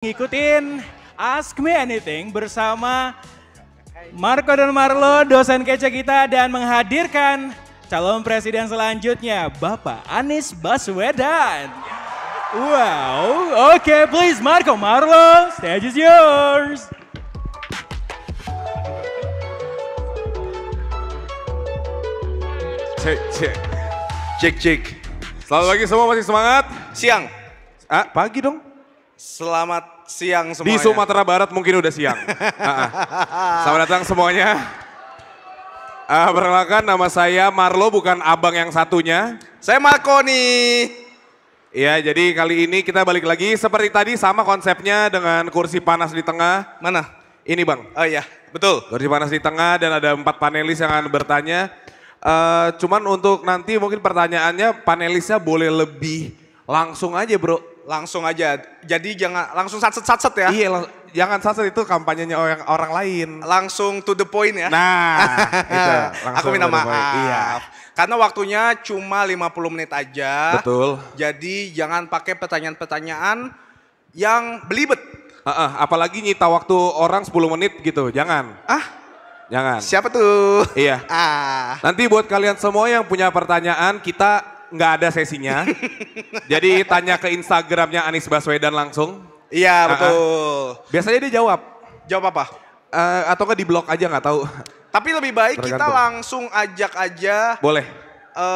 ngikutin Ask Me Anything bersama Marco dan Marlo, dosen kece kita dan menghadirkan calon presiden selanjutnya, Bapak Anies Baswedan. Wow, oke okay, please Marco, Marlo, stage is yours. Cek, cek, cek, cek. Selamat pagi semua, masih semangat? Siang. Ah, pagi dong. Selamat siang semuanya. Di Sumatera Barat mungkin udah siang. Selamat datang semuanya. Uh, perkenalkan nama saya Marlo bukan abang yang satunya. Saya Marco nih. Iya jadi kali ini kita balik lagi seperti tadi sama konsepnya dengan kursi panas di tengah. Mana? Ini bang. Oh iya betul. Kursi panas di tengah dan ada empat panelis yang akan bertanya. Uh, cuman untuk nanti mungkin pertanyaannya panelisnya boleh lebih langsung aja bro Langsung aja. Jadi jangan langsung satset-satset ya. Iya, lang, jangan satset itu kampanyenya orang orang lain. Langsung to the point ya. Nah, itu, aku minta maaf. Iya. Karena waktunya cuma 50 menit aja. Betul. Jadi jangan pakai pertanyaan-pertanyaan yang belibet. Uh -uh, apalagi nyita waktu orang 10 menit gitu, jangan. Ah, Jangan. Siapa tuh? Iya. Ah. Nanti buat kalian semua yang punya pertanyaan, kita nggak ada sesinya. Jadi tanya ke Instagramnya Anies Baswedan langsung. Iya betul. uh Biasanya dia jawab. Jawab apa? Uh, atau nggak di blog aja nggak tahu. Tapi lebih baik Tergantung. kita langsung ajak aja. Boleh. Eh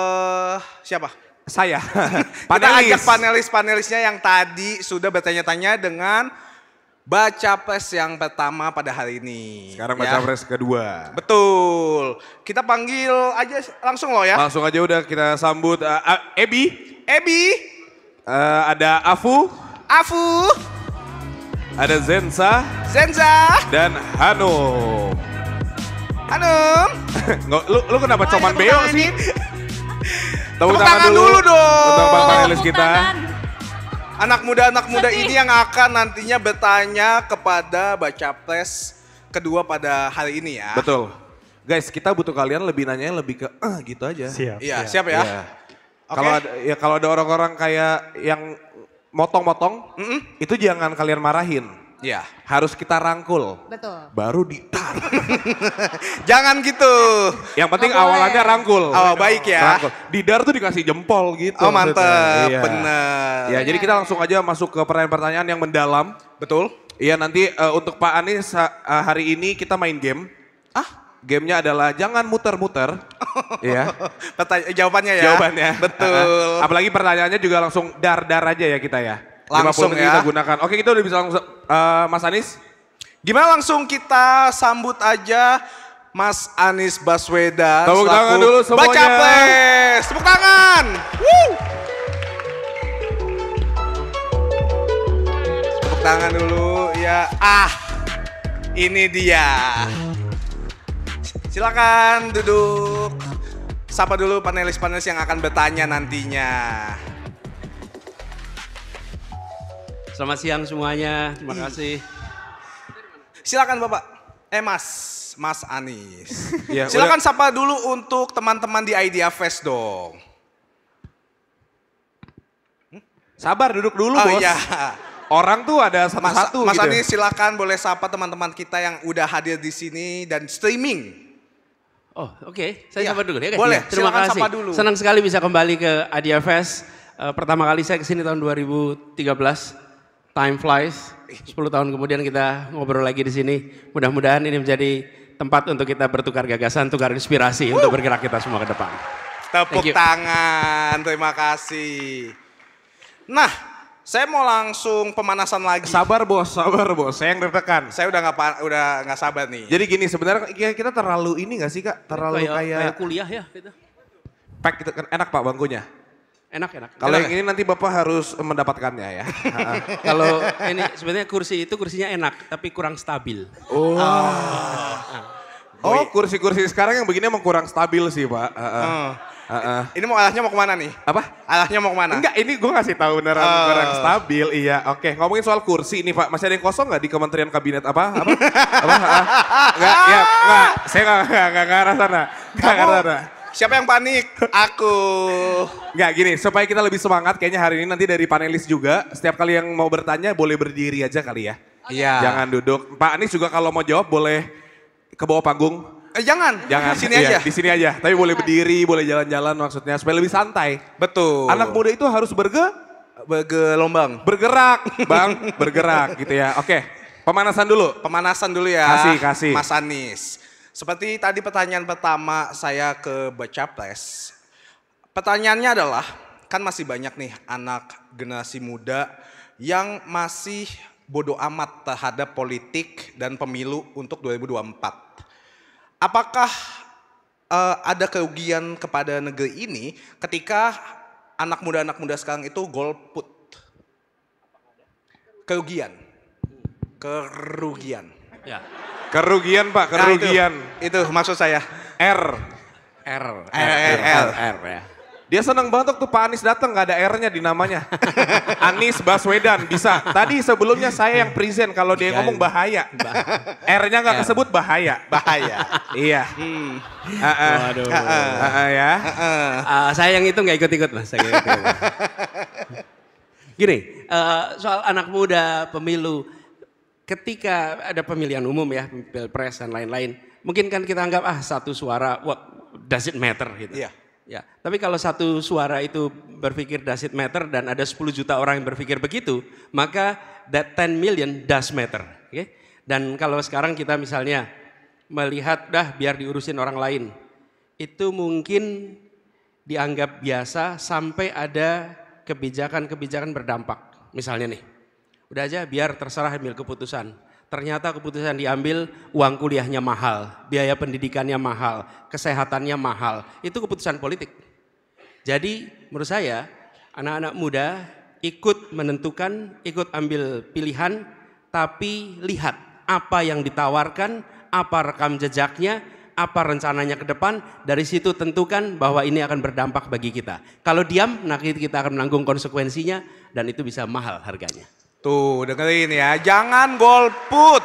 uh, siapa? Saya. panelis. Kita ajak panelis-panelisnya yang tadi sudah bertanya-tanya dengan baca pres yang pertama pada hari ini. Sekarang ya. baca ya. pres kedua. Betul. Kita panggil aja langsung loh ya. Langsung aja udah kita sambut uh, uh, Ebi. Ebi. Uh, ada Afu. Afu. Ada Zenza. Zenza. Dan Hanum. Hanum. lu, lu kenapa oh, cuman beo sih? tepuk, tangan, tangan dulu. dulu dong. Untuk panelis kita. Tangan anak muda-anak muda ini yang akan nantinya bertanya kepada Baca Pres kedua pada hari ini ya. Betul. Guys, kita butuh kalian lebih nanya lebih ke eh gitu aja. Siap. Iya, siap, siap ya. ya. Okay. Kalau ada ya kalau ada orang-orang kayak yang motong-motong, mm -mm. itu jangan kalian marahin. Ya, harus kita rangkul. Betul. Baru ditar. Jangan gitu. Yang penting oh, awalannya boleh. rangkul. Oh, baik ya. Rangkul. Didar tuh dikasih jempol gitu. Oh, mantep. Iya. Bener. Ya, jadi kita langsung aja masuk ke pertanyaan-pertanyaan yang mendalam. Betul. Iya, nanti uh, untuk Pak Anies uh, hari ini kita main game. Ah? Gamenya adalah jangan muter-muter. Iya. -muter. jawabannya ya. Jawabannya. Betul. Apalagi pertanyaannya juga langsung dar-dar aja ya kita ya langsung menit ya. kita gunakan. Oke, kita udah bisa langsung uh, Mas Anis. Gimana langsung kita sambut aja Mas Anis Baswedan Tepuk tangan dulu semuanya. Baca please. Tepuk tangan. Woo. Tepuk tangan dulu ya. Ah. Ini dia. Silakan duduk. Sapa dulu panelis-panelis yang akan bertanya nantinya. Selamat siang semuanya. Terima kasih. Silakan Bapak. Eh Mas, Mas Anis. Ya, Silakan udah. sapa dulu untuk teman-teman di Idea Fest dong. Sabar duduk dulu, oh, Bos. Iya. Orang tuh ada satu-satu Mas, Mas gitu. Ya. Anis silakan boleh sapa teman-teman kita yang udah hadir di sini dan streaming. Oh, oke. Okay. Saya ya. sapa dulu ya, Boleh. Ya, terima silakan kasih. Sapa dulu. Senang sekali bisa kembali ke Idea Fest. Uh, pertama kali saya ke sini tahun 2013 time flies. 10 tahun kemudian kita ngobrol lagi di sini. Mudah-mudahan ini menjadi tempat untuk kita bertukar gagasan, tukar inspirasi Woo. untuk bergerak kita semua ke depan. Tepuk tangan, terima kasih. Nah, saya mau langsung pemanasan lagi. Sabar bos, sabar bos. Saya yang deg Saya udah nggak udah nggak sabar nih. Jadi gini, sebenarnya kita terlalu ini nggak sih kak? Terlalu kayak, kaya... kaya kuliah ya. Pak, Pak, kan enak pak bangkunya. Enak enak. Kalau yang ini nanti bapak harus mendapatkannya ya. Kalau ini sebenarnya kursi itu kursinya enak tapi kurang stabil. Oh. Ah. Oh kursi-kursi sekarang yang begini emang kurang stabil sih pak. Uh, uh. Uh. Uh, Ini mau alasnya mau kemana nih? Apa? Alasnya mau kemana? Enggak, ini gue ngasih tahu beneran uh. kurang stabil. Iya, oke. Okay. Ngomongin soal kursi ini Pak, masih ada yang kosong nggak di Kementerian Kabinet apa? Apa? apa? Enggak, ya, enggak. Saya nggak nggak nggak enggak, enggak, enggak, enggak, enggak, enggak, enggak, enggak, enggak, enggak, enggak, enggak, Siapa yang panik? Aku. Enggak gini, supaya kita lebih semangat kayaknya hari ini nanti dari panelis juga. Setiap kali yang mau bertanya boleh berdiri aja kali ya. Iya. Okay. Jangan duduk. Pak Anies juga kalau mau jawab boleh ke bawah panggung. Eh, jangan. Jangan. Di sini iya, aja. Di sini aja. Tapi boleh berdiri, boleh jalan-jalan maksudnya supaya lebih santai. Betul. Anak muda itu harus berge bergelombang. Bergerak, Bang. bergerak gitu ya. Oke. Pemanasan dulu. Pemanasan dulu ya. Kasih, kasih. Mas Anies. Seperti tadi pertanyaan pertama saya ke Baca Press, Pertanyaannya adalah, kan masih banyak nih anak generasi muda yang masih bodoh amat terhadap politik dan pemilu untuk 2024. Apakah uh, ada kerugian kepada negeri ini ketika anak muda-anak muda sekarang itu golput? Kerugian. Hmm. Kerugian. Ya. Kerugian Pak, kerugian. Nah, itu, itu maksud saya. R. R. Eh, eh, R. R. R. R. R. Dia seneng banget waktu Pak Anies datang gak ada R-nya di namanya. Anies Baswedan bisa. Tadi sebelumnya iya. saya yang present kalau dia iya, ngomong iya. bahaya. R-nya nggak kesebut bahaya. Bahaya. iya. Hmm. Uh -uh. Waduh. Uh -uh. ya. Ah, saya yang itu gak ikut-ikut mas. Gini, eh, soal anak muda pemilu ketika ada pemilihan umum ya, pilpres dan lain-lain, mungkin kan kita anggap ah satu suara, what does it matter gitu. Iya. Ya, tapi kalau satu suara itu berpikir does it matter dan ada 10 juta orang yang berpikir begitu, maka that 10 million does matter. Oke? Okay? Dan kalau sekarang kita misalnya melihat dah biar diurusin orang lain, itu mungkin dianggap biasa sampai ada kebijakan-kebijakan berdampak. Misalnya nih, Udah aja biar terserah ambil keputusan. Ternyata keputusan diambil uang kuliahnya mahal, biaya pendidikannya mahal, kesehatannya mahal. Itu keputusan politik. Jadi menurut saya anak-anak muda ikut menentukan, ikut ambil pilihan, tapi lihat apa yang ditawarkan, apa rekam jejaknya, apa rencananya ke depan, dari situ tentukan bahwa ini akan berdampak bagi kita. Kalau diam, nanti kita akan menanggung konsekuensinya dan itu bisa mahal harganya. Tuh dengerin ya, jangan golput.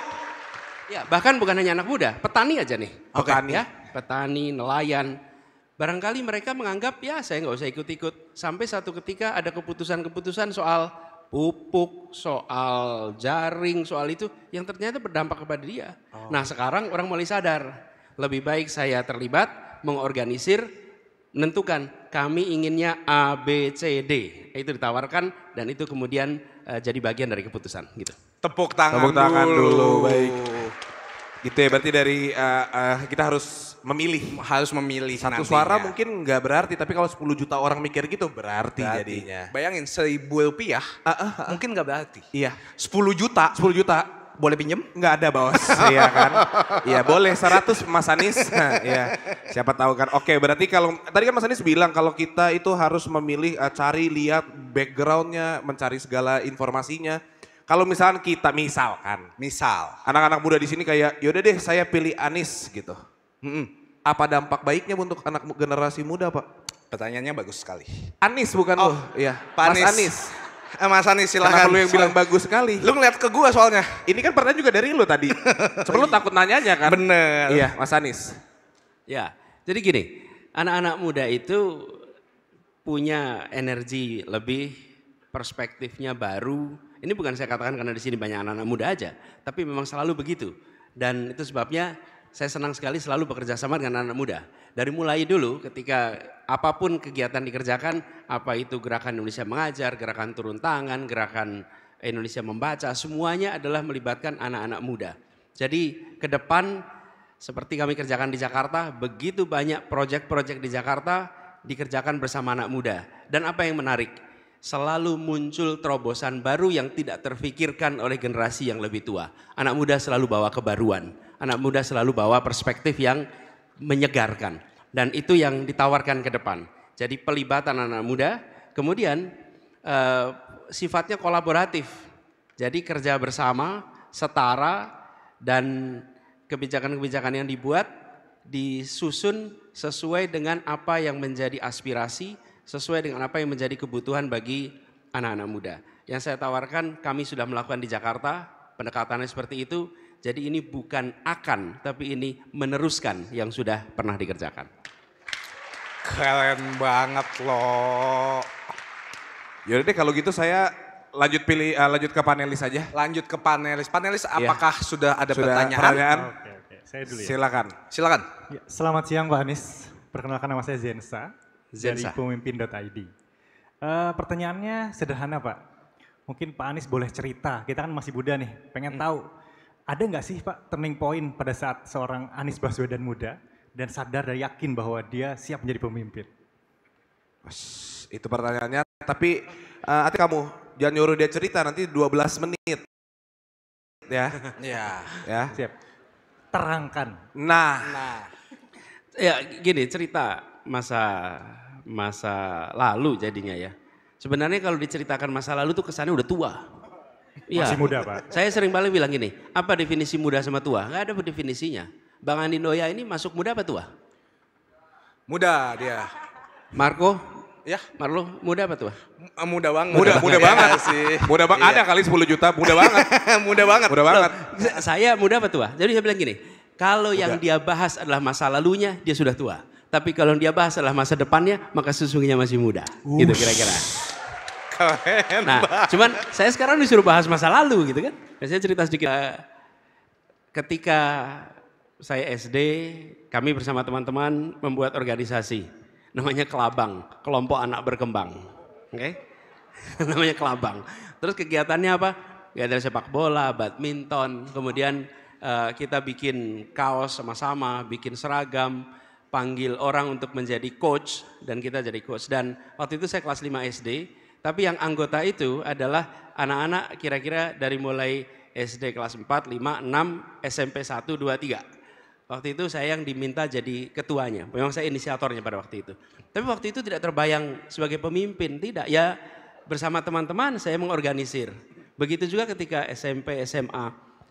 Ya bahkan bukan hanya anak muda, petani aja nih. Petani. ya, petani, nelayan. Barangkali mereka menganggap ya saya nggak usah ikut-ikut. Sampai satu ketika ada keputusan-keputusan soal pupuk, soal jaring, soal itu yang ternyata berdampak kepada dia. Oh. Nah sekarang orang mulai sadar. Lebih baik saya terlibat, mengorganisir, menentukan kami inginnya A, B, C, D. Itu ditawarkan dan itu kemudian uh, jadi bagian dari keputusan gitu. Tepuk tangan, Tepuk tangan dulu. dulu. Baik. Gitu ya berarti dari uh, uh, kita harus memilih, harus memilih satu nantinya. suara mungkin nggak berarti tapi kalau 10 juta orang mikir gitu berarti, berarti. jadinya. Ya. Bayangin seribu rupiah uh, uh, uh. mungkin nggak berarti. Iya. 10 juta, 10 juta boleh pinjem? Enggak ada bos, iya kan? Iya boleh 100 Mas Anies, ya siapa tahu kan. Oke berarti kalau tadi kan Mas Anies bilang kalau kita itu harus memilih uh, cari lihat backgroundnya, mencari segala informasinya. Kalau misalkan kita misalkan, misal anak-anak muda di sini kayak yaudah deh saya pilih Anies gitu. Mm Apa dampak baiknya untuk anak generasi muda pak? Pertanyaannya bagus sekali. Anies bukan oh, lo, ya Mas Anis. Anies. Eh, Mas Ani silahkan. Kenapa lu yang bilang bagus sekali? Lu ngeliat ke gua soalnya. Ini kan pertanyaan juga dari lu tadi. Sebelum lu iya. takut nanyanya kan? Bener. Iya, Mas Anis. Ya, jadi gini. Anak-anak muda itu punya energi lebih, perspektifnya baru. Ini bukan saya katakan karena di sini banyak anak-anak muda aja, tapi memang selalu begitu. Dan itu sebabnya saya senang sekali selalu bekerja sama dengan anak, -anak muda dari mulai dulu ketika apapun kegiatan dikerjakan, apa itu gerakan Indonesia mengajar, gerakan turun tangan, gerakan Indonesia membaca, semuanya adalah melibatkan anak-anak muda. Jadi ke depan seperti kami kerjakan di Jakarta, begitu banyak proyek-proyek di Jakarta dikerjakan bersama anak muda. Dan apa yang menarik? Selalu muncul terobosan baru yang tidak terfikirkan oleh generasi yang lebih tua. Anak muda selalu bawa kebaruan, anak muda selalu bawa perspektif yang menyegarkan. Dan itu yang ditawarkan ke depan. Jadi pelibatan anak anak muda, kemudian eh, sifatnya kolaboratif. Jadi kerja bersama, setara, dan kebijakan-kebijakan yang dibuat disusun sesuai dengan apa yang menjadi aspirasi, sesuai dengan apa yang menjadi kebutuhan bagi anak-anak muda. Yang saya tawarkan, kami sudah melakukan di Jakarta, pendekatannya seperti itu, jadi ini bukan akan, tapi ini meneruskan yang sudah pernah dikerjakan. Keren banget loh. Yaudah deh kalau gitu saya lanjut pilih uh, lanjut ke panelis aja. Lanjut ke panelis. Panelis iya. apakah sudah ada sudah pertanyaan? pertanyaan? Oh, okay, okay. Saya dulu ya. Silakan. Silakan. Ya, selamat siang Pak Anies. Perkenalkan nama saya Zensa, Zensa. dari pemimpin.id. Uh, eh, pertanyaannya sederhana Pak. Mungkin Pak Anies boleh cerita. Kita kan masih muda nih, pengen hmm. tahu ada nggak sih Pak turning point pada saat seorang Anies Baswedan muda dan sadar dan yakin bahwa dia siap menjadi pemimpin? Itu pertanyaannya, tapi uh, hati kamu jangan nyuruh dia cerita nanti 12 menit. Ya. ya. Ya. Siap. Terangkan. Nah. Nah. Ya, gini cerita masa masa lalu jadinya ya. Sebenarnya kalau diceritakan masa lalu tuh kesannya udah tua. Ya. Masih muda Pak. Saya sering paling bilang gini, apa definisi muda sama tua? Gak ada definisinya. Bang Andi Noya ini masuk muda apa tua? Muda dia. Marco? Ya. Marlo, muda apa tua? Muda banget. Muda, muda iya banget, sih. Muda banget. Iya. Ada kali 10 juta, muda banget. muda banget. Muda banget. Saya muda apa tua? Jadi saya bilang gini, kalau muda. yang dia bahas adalah masa lalunya, dia sudah tua. Tapi kalau dia bahas adalah masa depannya, maka sesungguhnya masih muda. Gitu Ush. Gitu kira-kira. Keren nah, banget. cuman saya sekarang disuruh bahas masa lalu gitu kan. Biasanya nah, cerita sedikit. Eh, ketika saya SD, kami bersama teman-teman membuat organisasi. Namanya Kelabang, Kelompok Anak Berkembang. Oke? Okay? namanya Kelabang. Terus kegiatannya apa? Ya dari sepak bola, badminton, kemudian uh, kita bikin kaos sama-sama, bikin seragam, panggil orang untuk menjadi coach dan kita jadi coach. Dan waktu itu saya kelas 5 SD, tapi yang anggota itu adalah anak-anak kira-kira dari mulai SD kelas 4, 5, 6, SMP 1, 2, 3. Waktu itu saya yang diminta jadi ketuanya. Memang saya inisiatornya pada waktu itu. Tapi waktu itu tidak terbayang sebagai pemimpin, tidak. Ya bersama teman-teman saya mengorganisir. Begitu juga ketika SMP, SMA.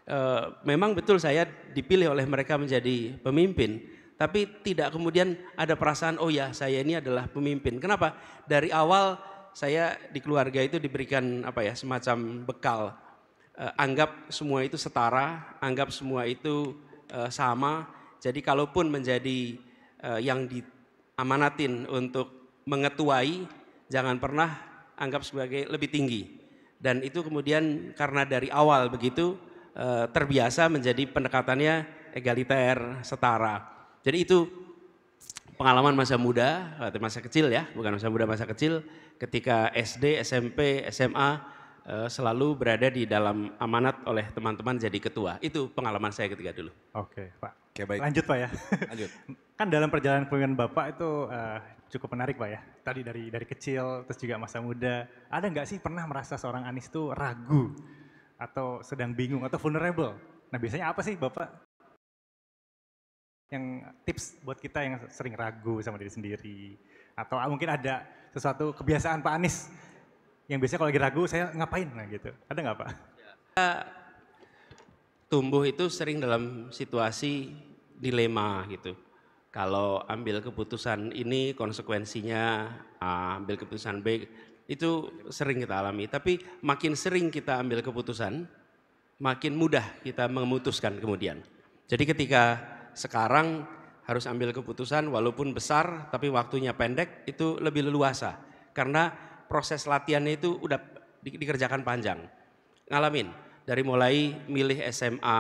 E, eh, memang betul saya dipilih oleh mereka menjadi pemimpin. Tapi tidak kemudian ada perasaan, oh ya saya ini adalah pemimpin. Kenapa? Dari awal saya di keluarga itu diberikan apa ya semacam bekal. uh, anggap semua itu setara, anggap semua itu uh, sama. Jadi kalaupun menjadi uh, yang diamanatin untuk mengetuai, jangan pernah anggap sebagai lebih tinggi. Dan itu kemudian karena dari awal begitu terbiasa menjadi pendekatannya egaliter, setara. Jadi itu pengalaman masa muda, eh, masa kecil ya, bukan masa muda, masa kecil ketika SD, SMP, SMA eh, selalu berada di dalam amanat oleh teman-teman jadi ketua. Itu pengalaman saya ketika dulu. Oke, Pak. Oke, baik. Lanjut, Pak ya. Lanjut. kan dalam perjalanan kepemimpinan Bapak itu uh, cukup menarik, Pak ya. Tadi dari dari kecil terus juga masa muda. Ada nggak sih pernah merasa seorang Anies itu ragu atau sedang bingung atau vulnerable? Nah, biasanya apa sih Bapak yang tips buat kita yang sering ragu sama diri sendiri atau ah, mungkin ada sesuatu kebiasaan Pak Anies yang biasanya kalau lagi ragu saya ngapain nah gitu ada nggak Pak? Ya. Tumbuh itu sering dalam situasi dilema gitu. Kalau ambil keputusan ini konsekuensinya ambil keputusan B itu sering kita alami. Tapi makin sering kita ambil keputusan, makin mudah kita memutuskan kemudian. Jadi ketika sekarang harus ambil keputusan walaupun besar tapi waktunya pendek itu lebih leluasa karena proses latihannya itu udah di, dikerjakan panjang. Ngalamin dari mulai milih SMA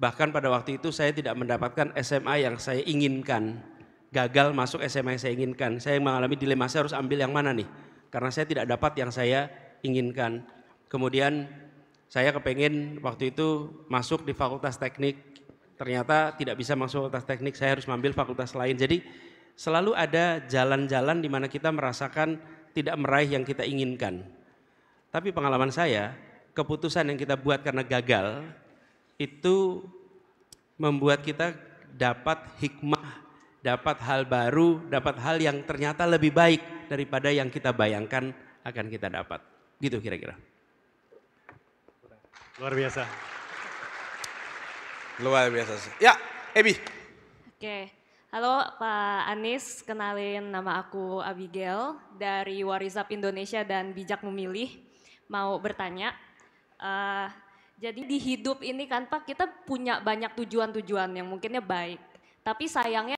bahkan pada waktu itu saya tidak mendapatkan SMA yang saya inginkan. Gagal masuk SMA yang saya inginkan. Saya mengalami dilema saya harus ambil yang mana nih? Karena saya tidak dapat yang saya inginkan. Kemudian saya kepengen waktu itu masuk di Fakultas Teknik ternyata tidak bisa masuk fakultas teknik, saya harus mengambil fakultas lain. Jadi selalu ada jalan-jalan di mana kita merasakan tidak meraih yang kita inginkan. Tapi pengalaman saya, keputusan yang kita buat karena gagal itu membuat kita dapat hikmah, dapat hal baru, dapat hal yang ternyata lebih baik daripada yang kita bayangkan akan kita dapat. Gitu kira-kira. Luar biasa. Luar biasa sih. Ya, Ebi. Oke. Halo Pak Anies, kenalin nama aku Abigail dari Warisap Indonesia dan Bijak Memilih. Mau bertanya, uh, jadi di hidup ini kan Pak kita punya banyak tujuan-tujuan yang mungkinnya baik. Tapi sayangnya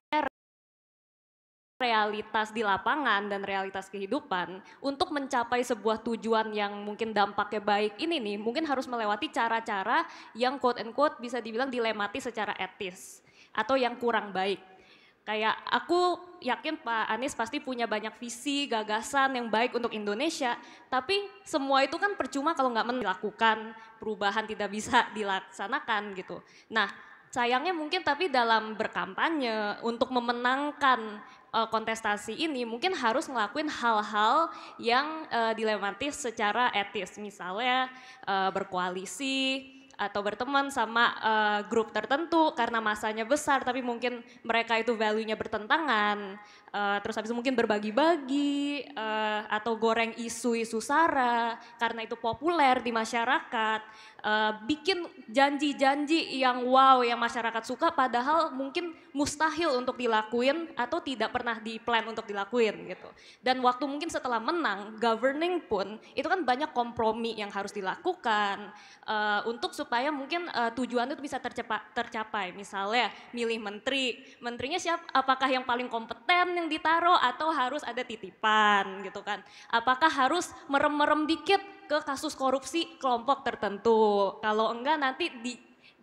realitas di lapangan dan realitas kehidupan untuk mencapai sebuah tujuan yang mungkin dampaknya baik ini nih mungkin harus melewati cara-cara yang quote and quote bisa dibilang dilematis secara etis atau yang kurang baik. Kayak aku yakin Pak Anies pasti punya banyak visi, gagasan yang baik untuk Indonesia, tapi semua itu kan percuma kalau nggak melakukan perubahan tidak bisa dilaksanakan gitu. Nah, sayangnya mungkin tapi dalam berkampanye untuk memenangkan Eh, kontestasi ini mungkin harus ngelakuin hal-hal yang uh, dilematis secara etis, misalnya uh, berkoalisi atau berteman sama uh, grup tertentu karena masanya besar tapi mungkin mereka itu value-nya bertentangan Uh, terus habis mungkin berbagi-bagi uh, atau goreng isu-isu sara karena itu populer di masyarakat. Uh, bikin janji-janji yang wow yang masyarakat suka padahal mungkin mustahil untuk dilakuin atau tidak pernah di-plan untuk dilakuin gitu. Dan waktu mungkin setelah menang governing pun itu kan banyak kompromi yang harus dilakukan uh, untuk supaya mungkin uh, tujuan itu bisa tercapai. Misalnya milih menteri, menterinya siap apakah yang paling kompeten yang ditaruh atau harus ada titipan gitu kan. Apakah harus merem-merem dikit ke kasus korupsi kelompok tertentu. Kalau enggak nanti di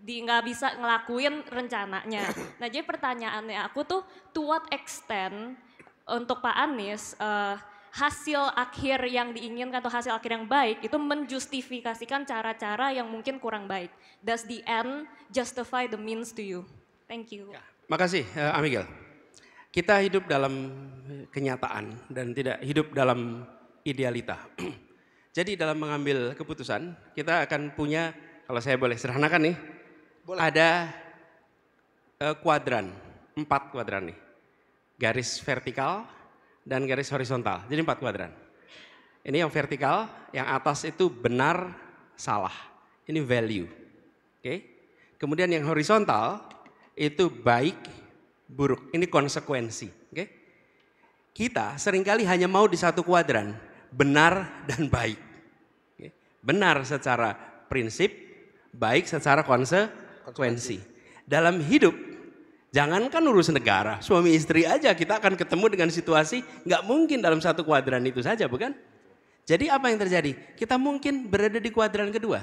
di nggak bisa ngelakuin rencananya. Nah jadi pertanyaannya aku tuh to what extent untuk Pak Anies uh, hasil akhir yang diinginkan atau hasil akhir yang baik itu menjustifikasikan cara-cara yang mungkin kurang baik. Does the end justify the means to you? Thank you. Ya, makasih, uh, Amigel. Kita hidup dalam kenyataan dan tidak hidup dalam idealita. Jadi dalam mengambil keputusan kita akan punya kalau saya boleh sederhanakan nih, boleh. ada uh, kuadran, empat kuadran nih, garis vertikal dan garis horizontal. Jadi empat kuadran. Ini yang vertikal, yang atas itu benar salah. Ini value, oke? Okay? Kemudian yang horizontal itu baik, buruk. Ini konsekuensi. Oke? Kita seringkali hanya mau di satu kuadran, benar dan baik. Oke? Benar secara prinsip, baik secara konsekuensi. Dalam hidup, jangankan urus negara, suami istri aja kita akan ketemu dengan situasi nggak mungkin dalam satu kuadran itu saja, bukan? Jadi apa yang terjadi? Kita mungkin berada di kuadran kedua.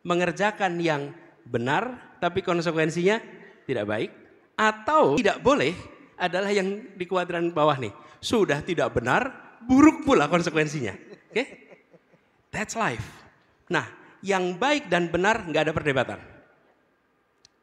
Mengerjakan yang benar tapi konsekuensinya tidak baik atau tidak boleh adalah yang di kuadran bawah nih. Sudah tidak benar, buruk pula konsekuensinya. Oke? Okay? That's life. Nah, yang baik dan benar nggak ada perdebatan.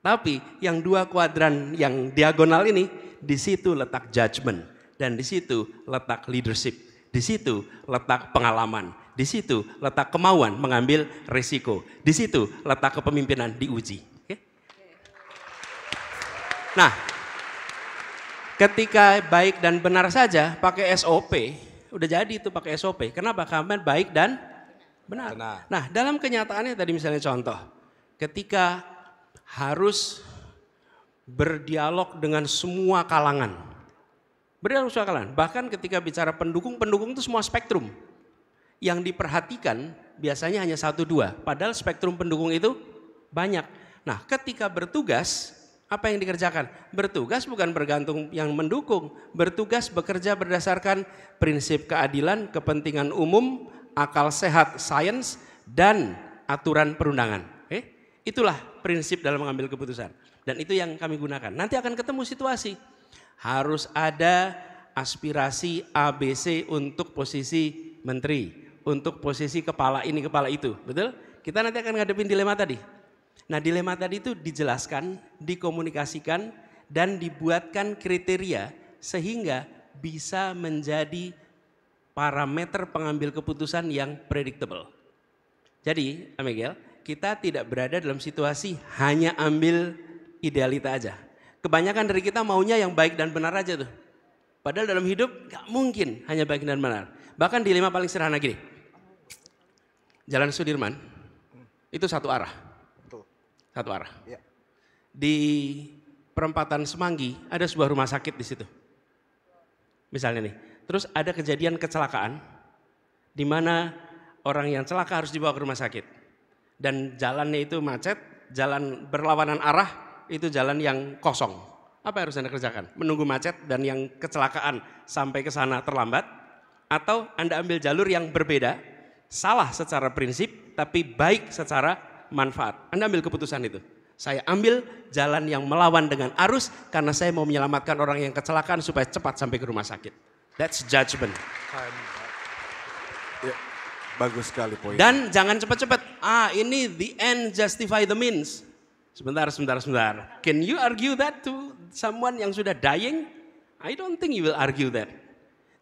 Tapi yang dua kuadran yang diagonal ini, di situ letak judgment dan di situ letak leadership, di situ letak pengalaman, di situ letak kemauan mengambil risiko, di situ letak kepemimpinan diuji. Nah, ketika baik dan benar saja pakai SOP, udah jadi itu pakai SOP. Kenapa? Karena baik dan benar. benar. Nah, dalam kenyataannya tadi misalnya contoh, ketika harus berdialog dengan semua kalangan. Berdialog semua kalangan. Bahkan ketika bicara pendukung, pendukung itu semua spektrum. Yang diperhatikan biasanya hanya satu dua. Padahal spektrum pendukung itu banyak. Nah, ketika bertugas apa yang dikerjakan? Bertugas bukan bergantung yang mendukung. Bertugas bekerja berdasarkan prinsip keadilan, kepentingan umum, akal sehat, sains, dan aturan perundangan. Oke? Eh, itulah prinsip dalam mengambil keputusan. Dan itu yang kami gunakan. Nanti akan ketemu situasi. Harus ada aspirasi ABC untuk posisi menteri. Untuk posisi kepala ini, kepala itu. Betul? Kita nanti akan ngadepin dilema tadi. Nah dilema tadi itu dijelaskan, dikomunikasikan, dan dibuatkan kriteria sehingga bisa menjadi parameter pengambil keputusan yang predictable. Jadi, Amigel, kita tidak berada dalam situasi hanya ambil idealita aja. Kebanyakan dari kita maunya yang baik dan benar aja tuh. Padahal dalam hidup gak mungkin hanya baik dan benar. Bahkan dilema paling sederhana gini. Jalan Sudirman itu satu arah. Satu arah. Ya. Di perempatan Semanggi ada sebuah rumah sakit di situ. Misalnya nih. Terus ada kejadian kecelakaan di mana orang yang celaka harus dibawa ke rumah sakit. Dan jalannya itu macet, jalan berlawanan arah itu jalan yang kosong. Apa yang harus Anda kerjakan? Menunggu macet dan yang kecelakaan sampai ke sana terlambat atau Anda ambil jalur yang berbeda, salah secara prinsip tapi baik secara manfaat. Anda ambil keputusan itu. Saya ambil jalan yang melawan dengan arus karena saya mau menyelamatkan orang yang kecelakaan supaya cepat sampai ke rumah sakit. That's judgment. Ya, bagus sekali poin. Dan jangan cepat-cepat. Ah, ini the end justify the means. Sebentar, sebentar, sebentar. Can you argue that to someone yang sudah dying? I don't think you will argue that.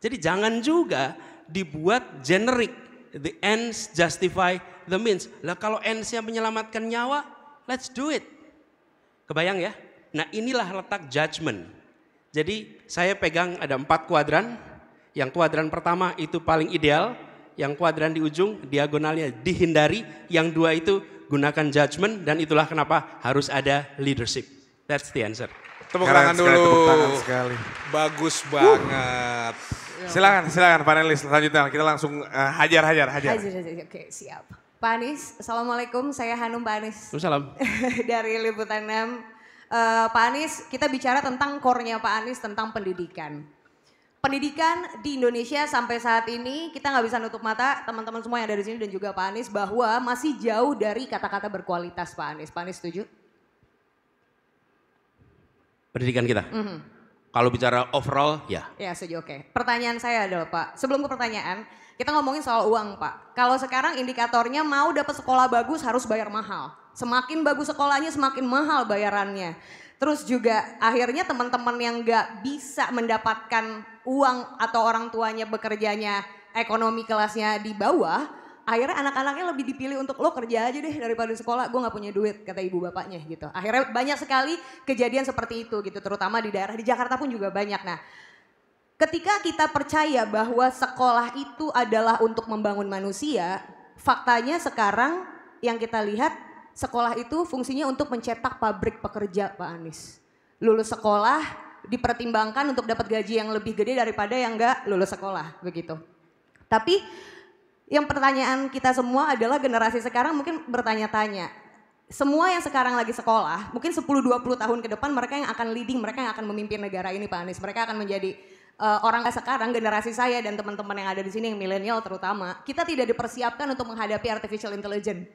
Jadi jangan juga dibuat generik the ends justify the means. Lah kalau ends-nya menyelamatkan nyawa, let's do it. Kebayang ya? Nah inilah letak judgment. Jadi saya pegang ada empat kuadran. Yang kuadran pertama itu paling ideal. Yang kuadran di ujung diagonalnya dihindari. Yang dua itu gunakan judgment dan itulah kenapa harus ada leadership. That's the answer. Tepuk tangan dulu. Tepuk tangan sekali. Bagus banget. Uh. Iya. Silakan, silakan panelis selanjutnya. Kita langsung uh, hajar, hajar, hajar. Hajar, hajar. Oke, siap. Pak Anies, Assalamualaikum. Saya Hanum Pak Anies. Salam. Dari Liputan 6. Uh, eh, Pak Anies, kita bicara tentang core-nya Pak Anies tentang pendidikan. Pendidikan di Indonesia sampai saat ini kita nggak bisa nutup mata teman-teman semua yang ada di sini dan juga Pak Anies bahwa masih jauh dari kata-kata berkualitas Pak Anies. Pak Anies setuju? Pendidikan kita. Mm -hmm. Kalau bicara overall, ya. Ya, setuju. Oke. Okay. Pertanyaan saya adalah, Pak. Sebelum ke pertanyaan, kita ngomongin soal uang, Pak. Kalau sekarang indikatornya mau dapat sekolah bagus harus bayar mahal. Semakin bagus sekolahnya, semakin mahal bayarannya. Terus juga akhirnya teman-teman yang nggak bisa mendapatkan uang atau orang tuanya bekerjanya ekonomi kelasnya di bawah, akhirnya anak-anaknya lebih dipilih untuk lo kerja aja deh daripada sekolah gue nggak punya duit kata ibu bapaknya gitu akhirnya banyak sekali kejadian seperti itu gitu terutama di daerah di Jakarta pun juga banyak nah ketika kita percaya bahwa sekolah itu adalah untuk membangun manusia faktanya sekarang yang kita lihat sekolah itu fungsinya untuk mencetak pabrik pekerja Pak Anies lulus sekolah dipertimbangkan untuk dapat gaji yang lebih gede daripada yang enggak lulus sekolah begitu tapi yang pertanyaan kita semua adalah generasi sekarang mungkin bertanya-tanya. Semua yang sekarang lagi sekolah, mungkin 10-20 tahun ke depan mereka yang akan leading, mereka yang akan memimpin negara ini Pak Anies. Mereka akan menjadi uh, orang sekarang, generasi saya dan teman-teman yang ada di sini, yang milenial terutama. Kita tidak dipersiapkan untuk menghadapi artificial intelligence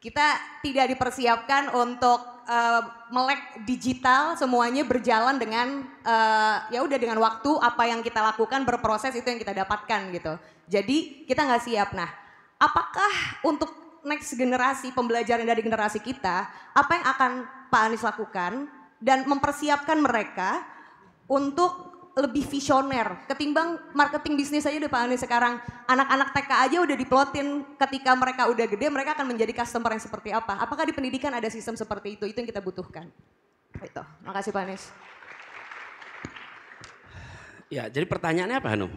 kita tidak dipersiapkan untuk uh, melek digital semuanya berjalan dengan uh, ya udah dengan waktu apa yang kita lakukan berproses itu yang kita dapatkan gitu. Jadi kita nggak siap. Nah, apakah untuk next generasi pembelajaran dari generasi kita apa yang akan Pak Anies lakukan dan mempersiapkan mereka untuk lebih visioner ketimbang marketing bisnis aja udah Pak Anies sekarang anak-anak TK aja udah diplotin ketika mereka udah gede mereka akan menjadi customer yang seperti apa apakah di pendidikan ada sistem seperti itu itu yang kita butuhkan itu makasih Pak Anies ya jadi pertanyaannya apa Hanum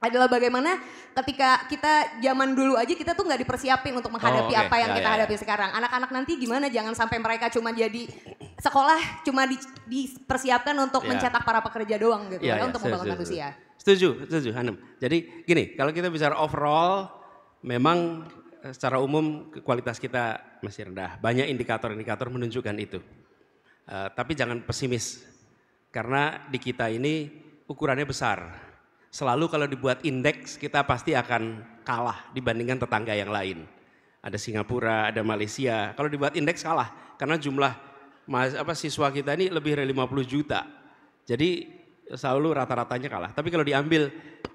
adalah bagaimana ketika kita zaman dulu aja kita tuh nggak dipersiapin untuk menghadapi oh, okay. apa yang ya, kita ya, ya, hadapi sekarang. Anak-anak nanti gimana? Jangan sampai mereka cuma jadi sekolah cuma di, dipersiapkan untuk yeah. mencetak para pekerja doang gitu yeah, ya iya. untuk setuju, membangun manusia. Setuju, setuju hanum. Jadi gini, kalau kita bicara overall memang eh, secara umum kualitas kita masih rendah. Banyak indikator-indikator menunjukkan itu. Uh, tapi jangan pesimis karena di kita ini ukurannya besar. Selalu kalau dibuat indeks kita pasti akan kalah dibandingkan tetangga yang lain. Ada Singapura, ada Malaysia. Kalau dibuat indeks kalah karena jumlah mas apa siswa kita ini lebih dari 50 juta. Jadi selalu rata-ratanya kalah. Tapi kalau diambil 20%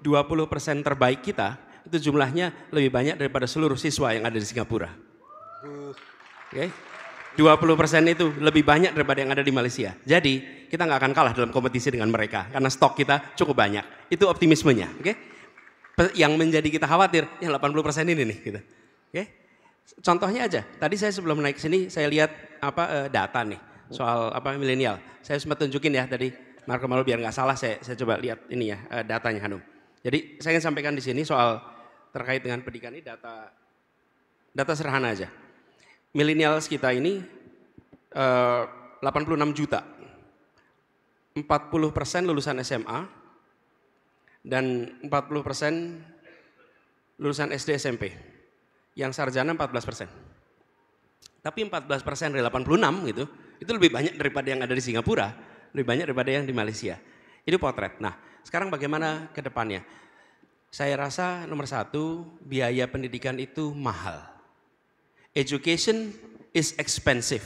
terbaik kita, itu jumlahnya lebih banyak daripada seluruh siswa yang ada di Singapura. Oke. Okay? 20% itu lebih banyak daripada yang ada di Malaysia. Jadi kita nggak akan kalah dalam kompetisi dengan mereka karena stok kita cukup banyak. Itu optimismenya, oke? Okay? Yang menjadi kita khawatir yang 80% ini nih gitu. Oke? Okay? Contohnya aja, tadi saya sebelum naik sini saya lihat apa eh, data nih soal apa milenial. Saya sempat tunjukin ya tadi Marco Malu biar nggak salah saya saya coba lihat ini ya eh, datanya Hanum. Jadi saya ingin sampaikan di sini soal terkait dengan pendidikan ini data data sederhana aja. Milenial kita ini 86 eh, juta. 40 persen lulusan SMA dan 40 persen lulusan SD SMP yang sarjana 14 persen. Tapi 14 persen dari 86 gitu, itu lebih banyak daripada yang ada di Singapura, lebih banyak daripada yang di Malaysia. Itu potret. Nah, sekarang bagaimana ke depannya? Saya rasa nomor satu, biaya pendidikan itu mahal. Education is expensive,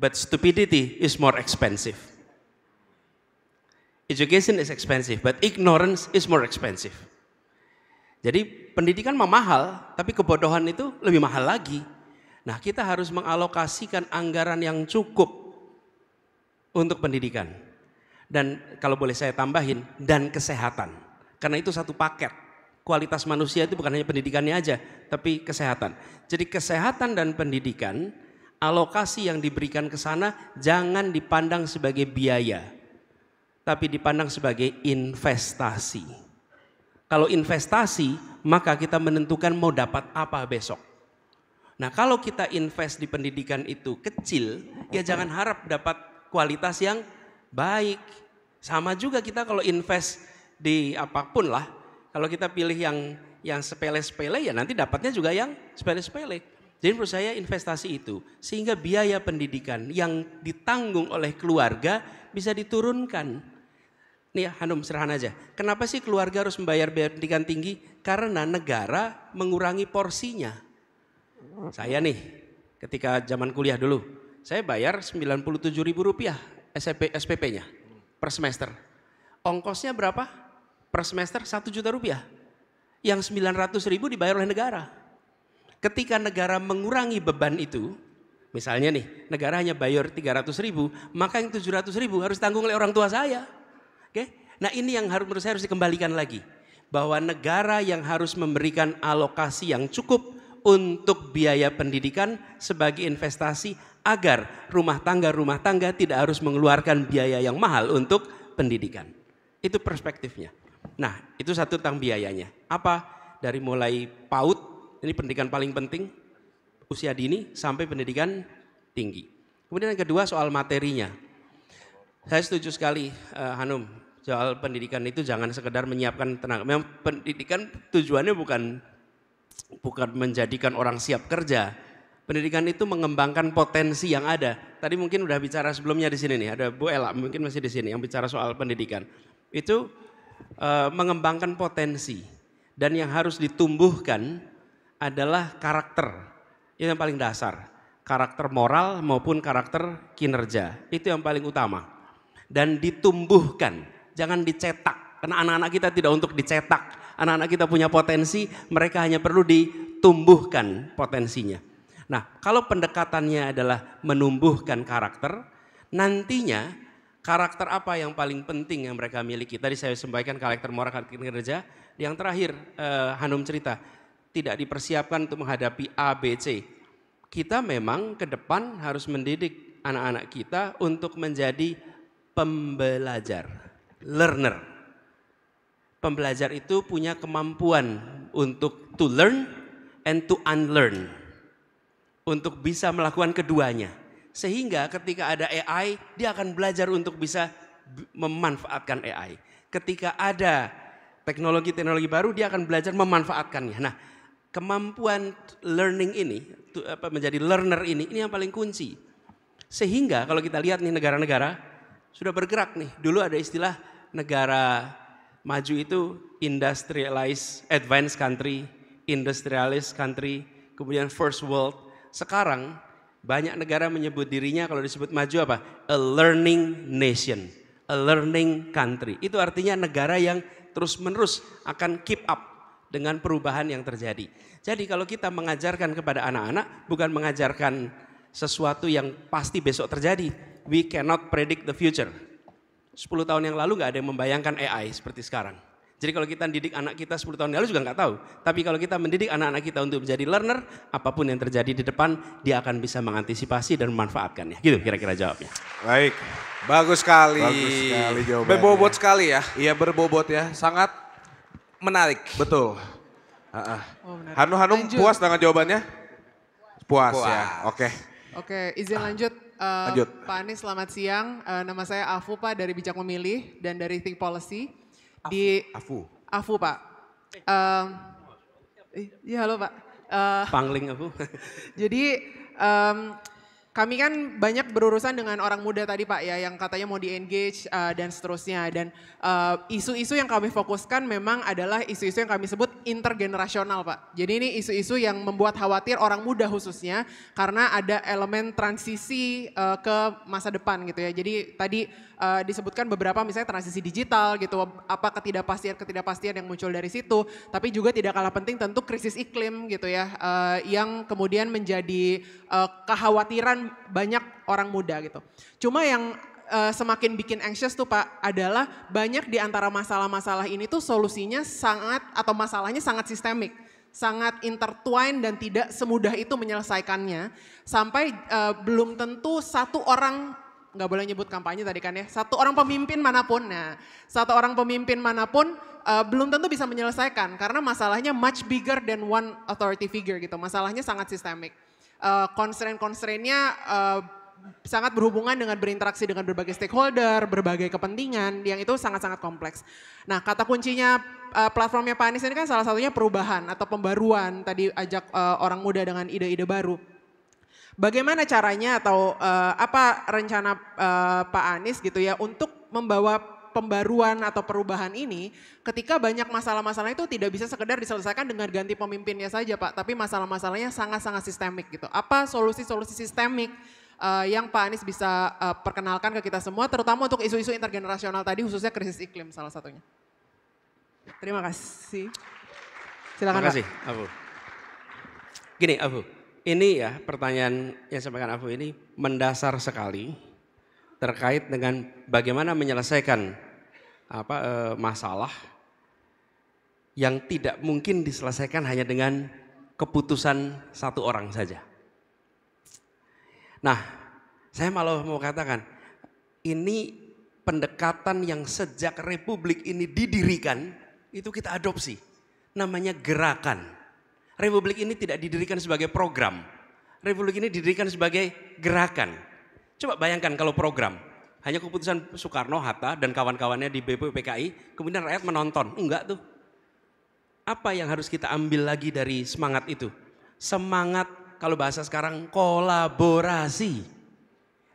but stupidity is more expensive. Education is expensive, but ignorance is more expensive. Jadi pendidikan mah mahal, tapi kebodohan itu lebih mahal lagi. Nah kita harus mengalokasikan anggaran yang cukup untuk pendidikan. Dan kalau boleh saya tambahin, dan kesehatan. Karena itu satu paket. Kualitas manusia itu bukan hanya pendidikannya aja, tapi kesehatan. Jadi kesehatan dan pendidikan, alokasi yang diberikan ke sana jangan dipandang sebagai biaya, tapi dipandang sebagai investasi. Kalau investasi, maka kita menentukan mau dapat apa besok. Nah, kalau kita invest di pendidikan itu kecil, ya jangan harap dapat kualitas yang baik. Sama juga kita kalau invest di apapun lah, kalau kita pilih yang yang sepele-sepele ya nanti dapatnya juga yang sepele-sepele. Jadi menurut saya investasi itu sehingga biaya pendidikan yang ditanggung oleh keluarga bisa diturunkan. Nih anu, Hanum serahan aja. Kenapa sih keluarga harus membayar biaya pendidikan tinggi? Karena negara mengurangi porsinya. Saya nih ketika zaman kuliah dulu, saya bayar 97 ribu rupiah SPP, SPP-nya per semester. Ongkosnya berapa? Per semester 1 juta rupiah. Yang 900 ribu dibayar oleh negara. Ketika negara mengurangi beban itu, Misalnya nih, negara hanya bayar 300 ribu, maka yang 700 ribu harus tanggung oleh orang tua saya. Oke? Nah ini yang harus menurut saya harus dikembalikan lagi. Bahwa negara yang harus memberikan alokasi yang cukup untuk biaya pendidikan sebagai investasi agar rumah tangga-rumah tangga tidak harus mengeluarkan biaya yang mahal untuk pendidikan. Itu perspektifnya. Nah itu satu tentang biayanya. Apa? Dari mulai PAUD, ini pendidikan paling penting, usia dini sampai pendidikan tinggi. Kemudian yang kedua soal materinya. Saya setuju sekali eh, Hanum soal pendidikan itu jangan sekedar menyiapkan tenaga. Memang pendidikan tujuannya bukan bukan menjadikan orang siap kerja. Pendidikan itu mengembangkan potensi yang ada. Tadi mungkin udah bicara sebelumnya di sini nih, ada Bu Ela mungkin masih di sini yang bicara soal pendidikan. Itu e, mengembangkan potensi dan yang harus ditumbuhkan adalah karakter. Itu yang paling dasar, karakter moral maupun karakter kinerja. Itu yang paling utama. Dan ditumbuhkan jangan dicetak. Karena anak-anak kita tidak untuk dicetak. Anak-anak kita punya potensi, mereka hanya perlu ditumbuhkan potensinya. Nah, kalau pendekatannya adalah menumbuhkan karakter, nantinya karakter apa yang paling penting yang mereka miliki? Tadi saya sampaikan karakter moral, karakter kinerja. Yang terakhir, eh, Hanum cerita, tidak dipersiapkan untuk menghadapi ABC. Kita memang ke depan harus mendidik anak-anak kita untuk menjadi pembelajar learner. Pembelajar itu punya kemampuan untuk to learn and to unlearn. Untuk bisa melakukan keduanya. Sehingga ketika ada AI, dia akan belajar untuk bisa memanfaatkan AI. Ketika ada teknologi-teknologi baru, dia akan belajar memanfaatkannya. Nah, kemampuan learning ini, menjadi learner ini, ini yang paling kunci. Sehingga kalau kita lihat nih negara-negara, sudah bergerak nih. Dulu ada istilah negara maju itu industrialized, advanced country, industrialized country, kemudian first world. Sekarang banyak negara menyebut dirinya kalau disebut maju apa? A learning nation, a learning country. Itu artinya negara yang terus-menerus akan keep up dengan perubahan yang terjadi. Jadi kalau kita mengajarkan kepada anak-anak bukan mengajarkan sesuatu yang pasti besok terjadi, we cannot predict the future. 10 tahun yang lalu nggak ada yang membayangkan AI seperti sekarang. Jadi kalau kita mendidik anak kita 10 tahun yang lalu juga nggak tahu. Tapi kalau kita mendidik anak-anak kita untuk menjadi learner, apapun yang terjadi di depan, dia akan bisa mengantisipasi dan memanfaatkannya. Gitu kira-kira jawabnya. Baik, bagus sekali. Bagus sekali jawabannya. Berbobot sekali ya. Iya berbobot ya, sangat menarik. Betul. Uh -uh. Oh, puas dengan jawabannya? Puas, ya. puas. ya, oke. Okay. Oke, okay, izin ah. lanjut. Uh, Lanjut. Pak Anies selamat siang. Uh, nama saya Afu Pak dari Bijak Memilih dan dari Think Policy. Afu. Di Afu. Afu Pak. Uh, iya halo Pak. Uh, Pangling afu jadi um, kami kan banyak berurusan dengan orang muda tadi Pak ya yang katanya mau di engage uh, eh, dan seterusnya dan eh, isu-isu uh, yang kami fokuskan memang adalah isu-isu yang kami sebut intergenerasional Pak. Jadi ini isu-isu yang membuat khawatir orang muda khususnya karena ada elemen transisi uh, ke masa depan gitu ya. Jadi tadi uh, disebutkan beberapa misalnya transisi digital gitu apa ketidakpastian-ketidakpastian yang muncul dari situ tapi juga tidak kalah penting tentu krisis iklim gitu ya uh, yang kemudian menjadi uh, kekhawatiran banyak orang muda gitu. Cuma yang uh, semakin bikin anxious tuh Pak adalah banyak di antara masalah-masalah ini tuh solusinya sangat atau masalahnya sangat sistemik, sangat intertwined dan tidak semudah itu menyelesaikannya sampai uh, belum tentu satu orang nggak boleh nyebut kampanye tadi kan ya satu orang pemimpin manapun nah satu orang pemimpin manapun uh, belum tentu bisa menyelesaikan karena masalahnya much bigger than one authority figure gitu masalahnya sangat sistemik Eh, constraint-constraintnya uh, sangat berhubungan dengan berinteraksi dengan berbagai stakeholder, berbagai kepentingan, yang itu sangat-sangat kompleks. Nah, kata kuncinya uh, platformnya Pak Anies ini kan salah satunya perubahan atau pembaruan, tadi ajak uh, orang muda dengan ide-ide baru. Bagaimana caranya atau uh, apa rencana uh, Pak Anies gitu ya untuk membawa pembaruan atau perubahan ini ketika banyak masalah-masalah itu tidak bisa sekedar diselesaikan dengan ganti pemimpinnya saja Pak, tapi masalah-masalahnya sangat-sangat sistemik gitu. Apa solusi-solusi sistemik uh, yang Pak Anies bisa uh, perkenalkan ke kita semua, terutama untuk isu-isu intergenerasional tadi, khususnya krisis iklim salah satunya. Terima kasih. Silakan. Terima kasih, Pak. Abu. Gini, Abu, ini ya pertanyaan yang sampaikan Abu ini mendasar sekali terkait dengan bagaimana menyelesaikan apa e, masalah yang tidak mungkin diselesaikan hanya dengan keputusan satu orang saja. Nah, saya malah mau katakan ini pendekatan yang sejak republik ini didirikan itu kita adopsi. Namanya gerakan. Republik ini tidak didirikan sebagai program. Republik ini didirikan sebagai gerakan. Coba bayangkan kalau program, hanya keputusan Soekarno, Hatta, dan kawan-kawannya di BPPKI, kemudian rakyat menonton. Enggak tuh. Apa yang harus kita ambil lagi dari semangat itu? Semangat kalau bahasa sekarang kolaborasi.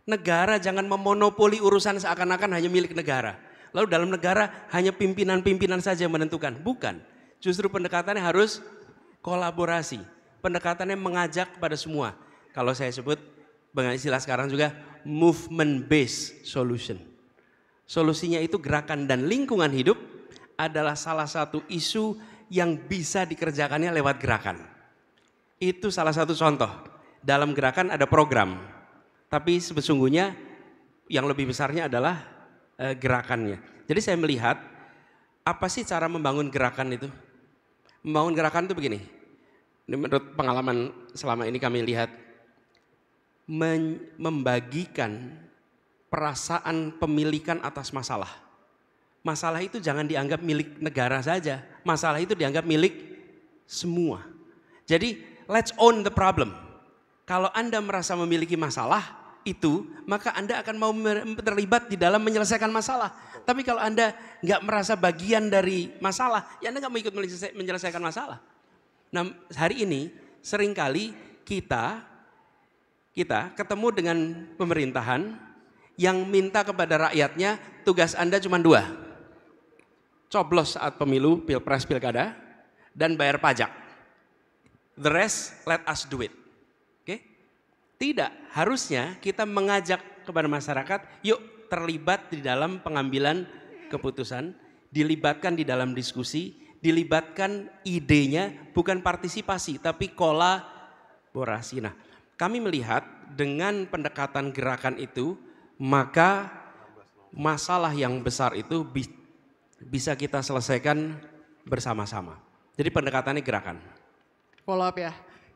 Negara jangan memonopoli urusan seakan-akan hanya milik negara. Lalu dalam negara hanya pimpinan-pimpinan saja yang menentukan. Bukan. Justru pendekatannya harus kolaborasi. Pendekatannya mengajak kepada semua. Kalau saya sebut, istilah sekarang juga movement based solution. Solusinya itu gerakan dan lingkungan hidup adalah salah satu isu yang bisa dikerjakannya lewat gerakan. Itu salah satu contoh. Dalam gerakan ada program, tapi sebesungguhnya yang lebih besarnya adalah eh, gerakannya. Jadi saya melihat apa sih cara membangun gerakan itu? Membangun gerakan itu begini. menurut pengalaman selama ini kami lihat membagikan perasaan pemilikan atas masalah. Masalah itu jangan dianggap milik negara saja. Masalah itu dianggap milik semua. Jadi let's own the problem. Kalau Anda merasa memiliki masalah, itu, maka Anda akan mau terlibat di dalam menyelesaikan masalah. Tapi kalau Anda nggak merasa bagian dari masalah, ya Anda nggak mau ikut menyelesaikan masalah. Nah, hari ini seringkali kita kita ketemu dengan pemerintahan yang minta kepada rakyatnya tugas Anda cuma dua. Coblos saat pemilu, pilpres, pilkada, dan bayar pajak. The rest, let us do it. Oke? Okay? Tidak, harusnya kita mengajak kepada masyarakat, yuk terlibat di dalam pengambilan keputusan, dilibatkan di dalam diskusi, dilibatkan idenya, bukan partisipasi, tapi kolaborasi. Nah, kami melihat dengan pendekatan gerakan itu, maka masalah yang besar itu bi bisa kita selesaikan bersama-sama. Jadi pendekatannya gerakan. Follow up ya.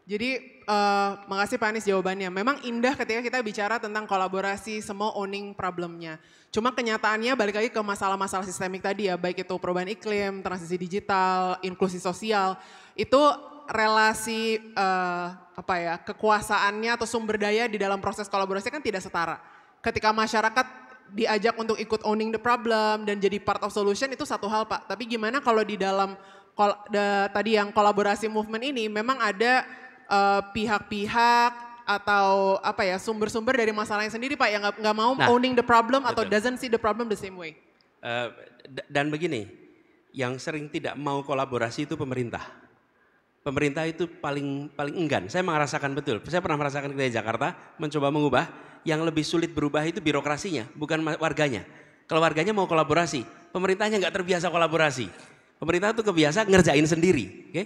Jadi uh, makasih Pak Anies jawabannya. Memang indah ketika kita bicara tentang kolaborasi semua owning problemnya. Cuma kenyataannya balik lagi ke masalah-masalah sistemik tadi ya, baik itu perubahan iklim, transisi digital, inklusi sosial, itu relasi uh, apa ya kekuasaannya atau sumber daya di dalam proses kolaborasi kan tidak setara. Ketika masyarakat diajak untuk ikut owning the problem dan jadi part of solution itu satu hal pak. Tapi gimana kalau di dalam kol da, tadi yang kolaborasi movement ini memang ada eh, pihak-pihak uh, atau apa ya sumber-sumber dari masalahnya sendiri pak yang nggak mau nah, owning the problem betul. atau doesn't see the problem the same way. Uh, dan begini, yang sering tidak mau kolaborasi itu pemerintah pemerintah itu paling paling enggan. Saya merasakan betul. Saya pernah merasakan di Jakarta mencoba mengubah. Yang lebih sulit berubah itu birokrasinya, bukan warganya. Kalau warganya mau kolaborasi, pemerintahnya nggak terbiasa kolaborasi. Pemerintah itu kebiasa ngerjain sendiri. Oke? Okay?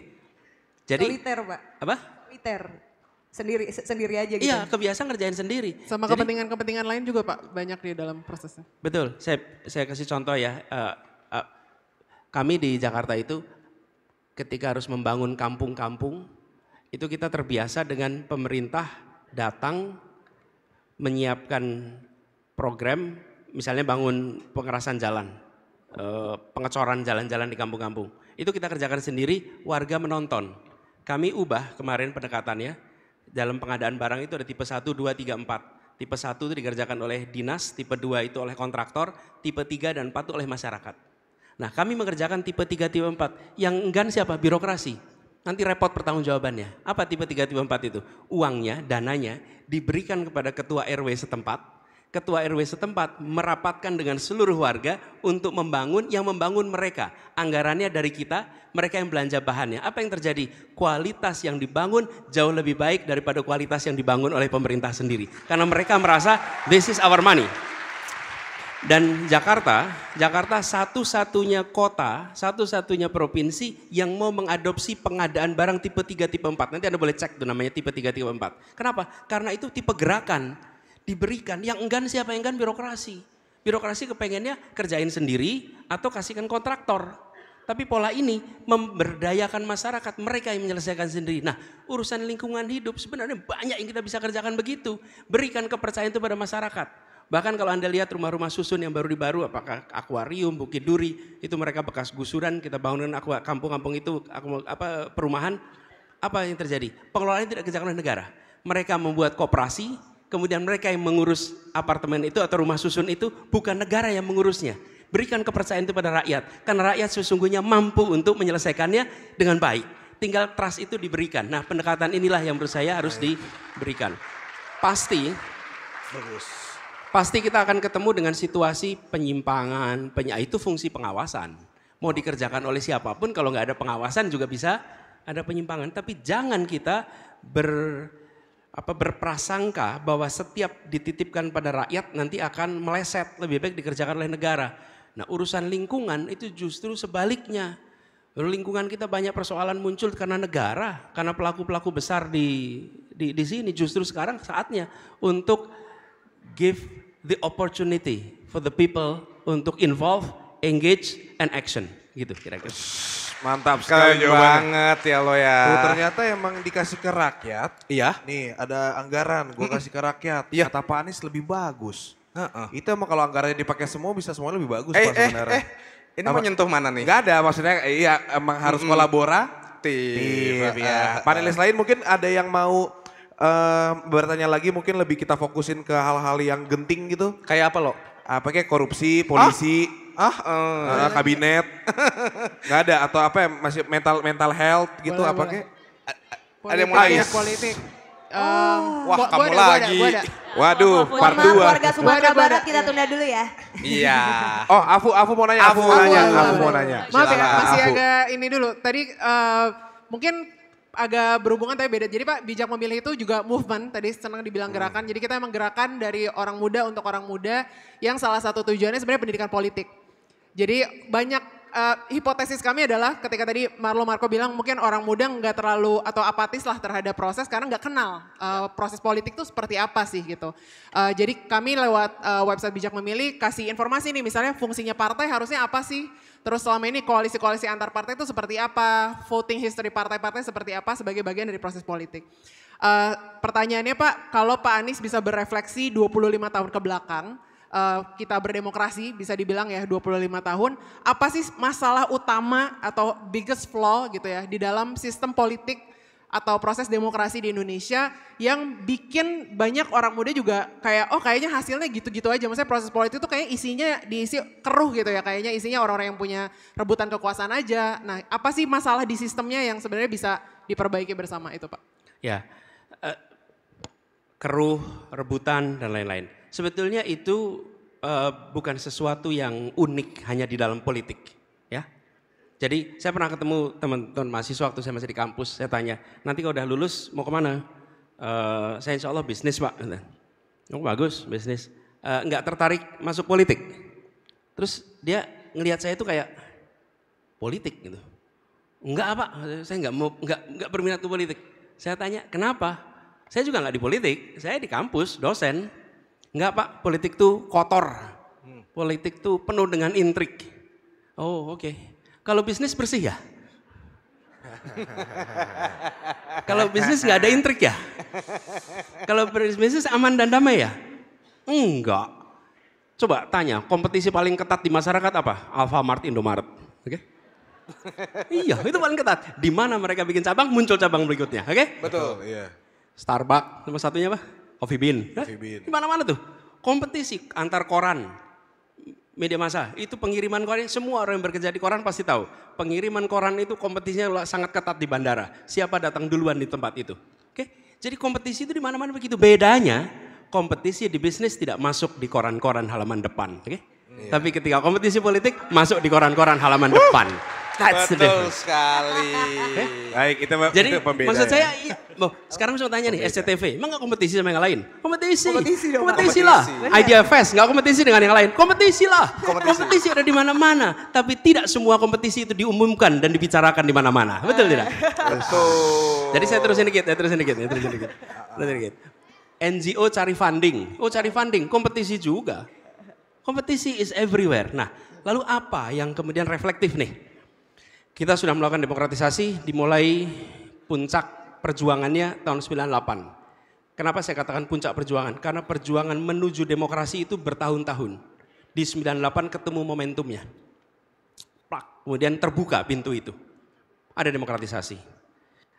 Jadi soliter, Pak. Apa? Soliter. Sendiri sendiri aja gitu. Iya, kebiasa ngerjain sendiri. Sama kepentingan-kepentingan lain juga, Pak, banyak di dalam prosesnya. Betul. Saya saya kasih contoh ya. uh, kami di Jakarta itu ketika harus membangun kampung-kampung, itu kita terbiasa dengan pemerintah datang menyiapkan program, misalnya bangun pengerasan jalan, eh, pengecoran jalan-jalan di kampung-kampung. Itu kita kerjakan sendiri, warga menonton. Kami ubah kemarin pendekatannya, dalam pengadaan barang itu ada tipe 1, 2, 3, 4. Tipe 1 itu dikerjakan oleh dinas, tipe 2 itu oleh kontraktor, tipe 3 dan 4 itu oleh masyarakat Nah kami mengerjakan tipe 3, tipe 4. Yang enggan siapa? Birokrasi. Nanti repot pertanggung jawabannya Apa tipe 3, tipe 4 itu? Uangnya, dananya diberikan kepada ketua RW setempat. Ketua RW setempat merapatkan dengan seluruh warga untuk membangun yang membangun mereka. Anggarannya dari kita, mereka yang belanja bahannya. Apa yang terjadi? Kualitas yang dibangun jauh lebih baik daripada kualitas yang dibangun oleh pemerintah sendiri. Karena mereka merasa this is our money. Dan Jakarta, Jakarta satu-satunya kota, satu-satunya provinsi yang mau mengadopsi pengadaan barang tipe 3, tipe 4. Nanti Anda boleh cek tuh namanya tipe 3, tipe 4. Kenapa? Karena itu tipe gerakan, diberikan. Yang enggan siapa? Yang enggan birokrasi. Birokrasi kepengennya kerjain sendiri atau kasihkan kontraktor. Tapi pola ini memberdayakan masyarakat, mereka yang menyelesaikan sendiri. Nah, urusan lingkungan hidup sebenarnya banyak yang kita bisa kerjakan begitu. Berikan kepercayaan itu pada masyarakat Bahkan kalau Anda lihat rumah-rumah susun yang baru baru apakah akuarium, Bukit Duri, itu mereka bekas gusuran, kita bangunin kampung-kampung itu apa perumahan, apa yang terjadi? Pengelolaannya tidak kerjakan oleh negara. Mereka membuat kooperasi kemudian mereka yang mengurus apartemen itu atau rumah susun itu bukan negara yang mengurusnya. Berikan kepercayaan itu pada rakyat, karena rakyat sesungguhnya mampu untuk menyelesaikannya dengan baik. Tinggal trust itu diberikan. Nah pendekatan inilah yang menurut saya harus diberikan. Pasti. Bagus pasti kita akan ketemu dengan situasi penyimpangan, peny ah, itu fungsi pengawasan. Mau dikerjakan oleh siapapun kalau nggak ada pengawasan juga bisa ada penyimpangan. Tapi jangan kita ber apa berprasangka bahwa setiap dititipkan pada rakyat nanti akan meleset lebih baik dikerjakan oleh negara. Nah urusan lingkungan itu justru sebaliknya. Lingkungan kita banyak persoalan muncul karena negara, karena pelaku-pelaku besar di, di di sini justru sekarang saatnya untuk give the opportunity for the people untuk involve, engage, and action. Gitu kira-kira. Mantap sekali banget ya lo ya. Tuh, oh, ternyata emang dikasih ke rakyat. Iya. Nih ada anggaran, gue kasih ke rakyat. Iya. Kata Pak Anies lebih bagus. Uh-uh. Itu emang kalau anggarannya dipakai semua bisa semuanya lebih bagus. Eh, eh, eh, ini Apa? menyentuh mana nih? Gak ada, maksudnya eh, iya emang harus mm-hmm. Iya. Uh, eh, iya. panelis lain mungkin ada yang mau uh, bertanya lagi mungkin lebih kita fokusin ke hal-hal yang genting gitu. Kayak apa lo? Apa kayak korupsi, polisi, ah, ah uh, uh, kabinet. Enggak ada atau apa ya masih mental mental health gitu boleh, apa boleh. kayak? ada yang mau nanya? Politik. Um, oh, wah, kamu lagi. Ada, Waduh, part 2. Keluarga Sumatera Barat kita tunda dulu ya. Iya. Oh, Afu, Afu mau nanya, Afu, mau nanya, Afu mau nanya. Maaf ya, masih agak ini dulu. Tadi uh, mungkin agak berhubungan tapi beda. Jadi Pak, bijak memilih itu juga movement, tadi senang dibilang hmm. gerakan. Jadi kita emang gerakan dari orang muda untuk orang muda yang salah satu tujuannya sebenarnya pendidikan politik. Jadi banyak uh, hipotesis kami adalah ketika tadi Marlo Marco bilang mungkin orang muda nggak terlalu atau apatis lah terhadap proses karena nggak kenal uh, proses politik itu seperti apa sih gitu. Uh, jadi kami lewat uh, website bijak memilih kasih informasi nih misalnya fungsinya partai harusnya apa sih? Terus selama ini koalisi-koalisi antar partai itu seperti apa? Voting history partai-partai seperti apa sebagai bagian dari proses politik? Uh, pertanyaannya Pak, kalau Pak Anies bisa berefleksi 25 tahun ke belakang, uh, kita berdemokrasi bisa dibilang ya 25 tahun, apa sih masalah utama atau biggest flaw gitu ya di dalam sistem politik atau proses demokrasi di Indonesia yang bikin banyak orang muda juga kayak oh kayaknya hasilnya gitu-gitu aja. Maksudnya proses politik itu kayak isinya diisi keruh gitu ya. Kayaknya isinya orang-orang yang punya rebutan kekuasaan aja. Nah apa sih masalah di sistemnya yang sebenarnya bisa diperbaiki bersama itu Pak? Ya, uh, keruh, rebutan dan lain-lain. Sebetulnya itu uh, bukan sesuatu yang unik hanya di dalam politik jadi saya pernah ketemu teman-teman mahasiswa waktu saya masih di kampus, saya tanya, nanti kalau udah lulus mau kemana? E, saya insya Allah bisnis pak. Oh bagus bisnis. Enggak eh, tertarik masuk politik. Terus dia ngelihat saya itu kayak politik gitu. Enggak apa, saya enggak mau enggak, nggak berminat ke politik. Saya tanya kenapa? Saya juga enggak di politik, saya di kampus dosen. Enggak pak, politik tuh kotor. Hmm. Politik tuh penuh dengan intrik. Oh oke. Okay kalau bisnis bersih ya? Kalau bisnis nggak ada intrik ya? Kalau bisnis aman dan damai ya? Enggak. Coba tanya, kompetisi paling ketat di masyarakat apa? Alfamart, Indomaret. Oke? Okay? iya, itu paling ketat. Di mana mereka bikin cabang, muncul cabang berikutnya. Oke? Okay? Betul, iya. Starbucks, nomor satunya apa? Coffee Bean. Coffee Bean. Di mana-mana tuh. Kompetisi antar koran, media massa. Itu pengiriman koran, semua orang yang bekerja di koran pasti tahu. Pengiriman koran itu kompetisinya sangat ketat di bandara. Siapa datang duluan di tempat itu. Oke, jadi kompetisi itu di mana-mana begitu. Bedanya kompetisi di bisnis tidak masuk di koran-koran halaman depan. Oke, yeah. tapi ketika kompetisi politik masuk di koran-koran halaman depan. Betul sekali. Eh? Baik, kita Jadi itu maksud saya, ya. sekarang saya tanya nih, SCTV, emang gak kompetisi sama yang lain? Kompetisi, kompetisi, dong, kompetisi, kompetisi lah. Idea Fest gak kompetisi dengan yang lain, kompetisi lah. Kompetisi, kompetisi ada di mana-mana, tapi tidak semua kompetisi itu diumumkan dan dibicarakan di mana-mana, betul tidak? Betul. Jadi saya terusin dikit, saya terusin dikit, saya terusin dikit, terusin dikit. NGO cari funding, oh cari funding, kompetisi juga. Kompetisi is everywhere. Nah, lalu apa yang kemudian reflektif nih? Kita sudah melakukan demokratisasi dimulai puncak perjuangannya tahun 98. Kenapa saya katakan puncak perjuangan? Karena perjuangan menuju demokrasi itu bertahun-tahun. Di 98 ketemu momentumnya. Plak, kemudian terbuka pintu itu. Ada demokratisasi.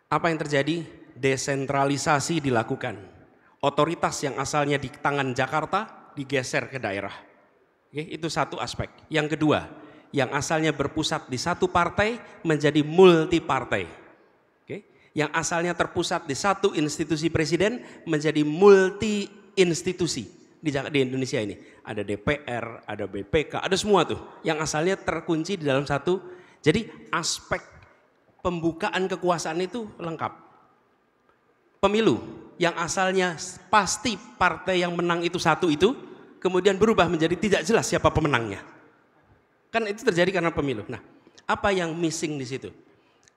Apa yang terjadi? Desentralisasi dilakukan. Otoritas yang asalnya di tangan Jakarta digeser ke daerah. Oke, itu satu aspek. Yang kedua, yang asalnya berpusat di satu partai menjadi multi partai. Oke. Yang asalnya terpusat di satu institusi presiden menjadi multi institusi di, di Indonesia ini. Ada DPR, ada BPK, ada semua tuh. Yang asalnya terkunci di dalam satu. Jadi aspek pembukaan kekuasaan itu lengkap. Pemilu yang asalnya pasti partai yang menang itu satu itu kemudian berubah menjadi tidak jelas siapa pemenangnya. Kan itu terjadi karena pemilu. Nah, apa yang missing di situ?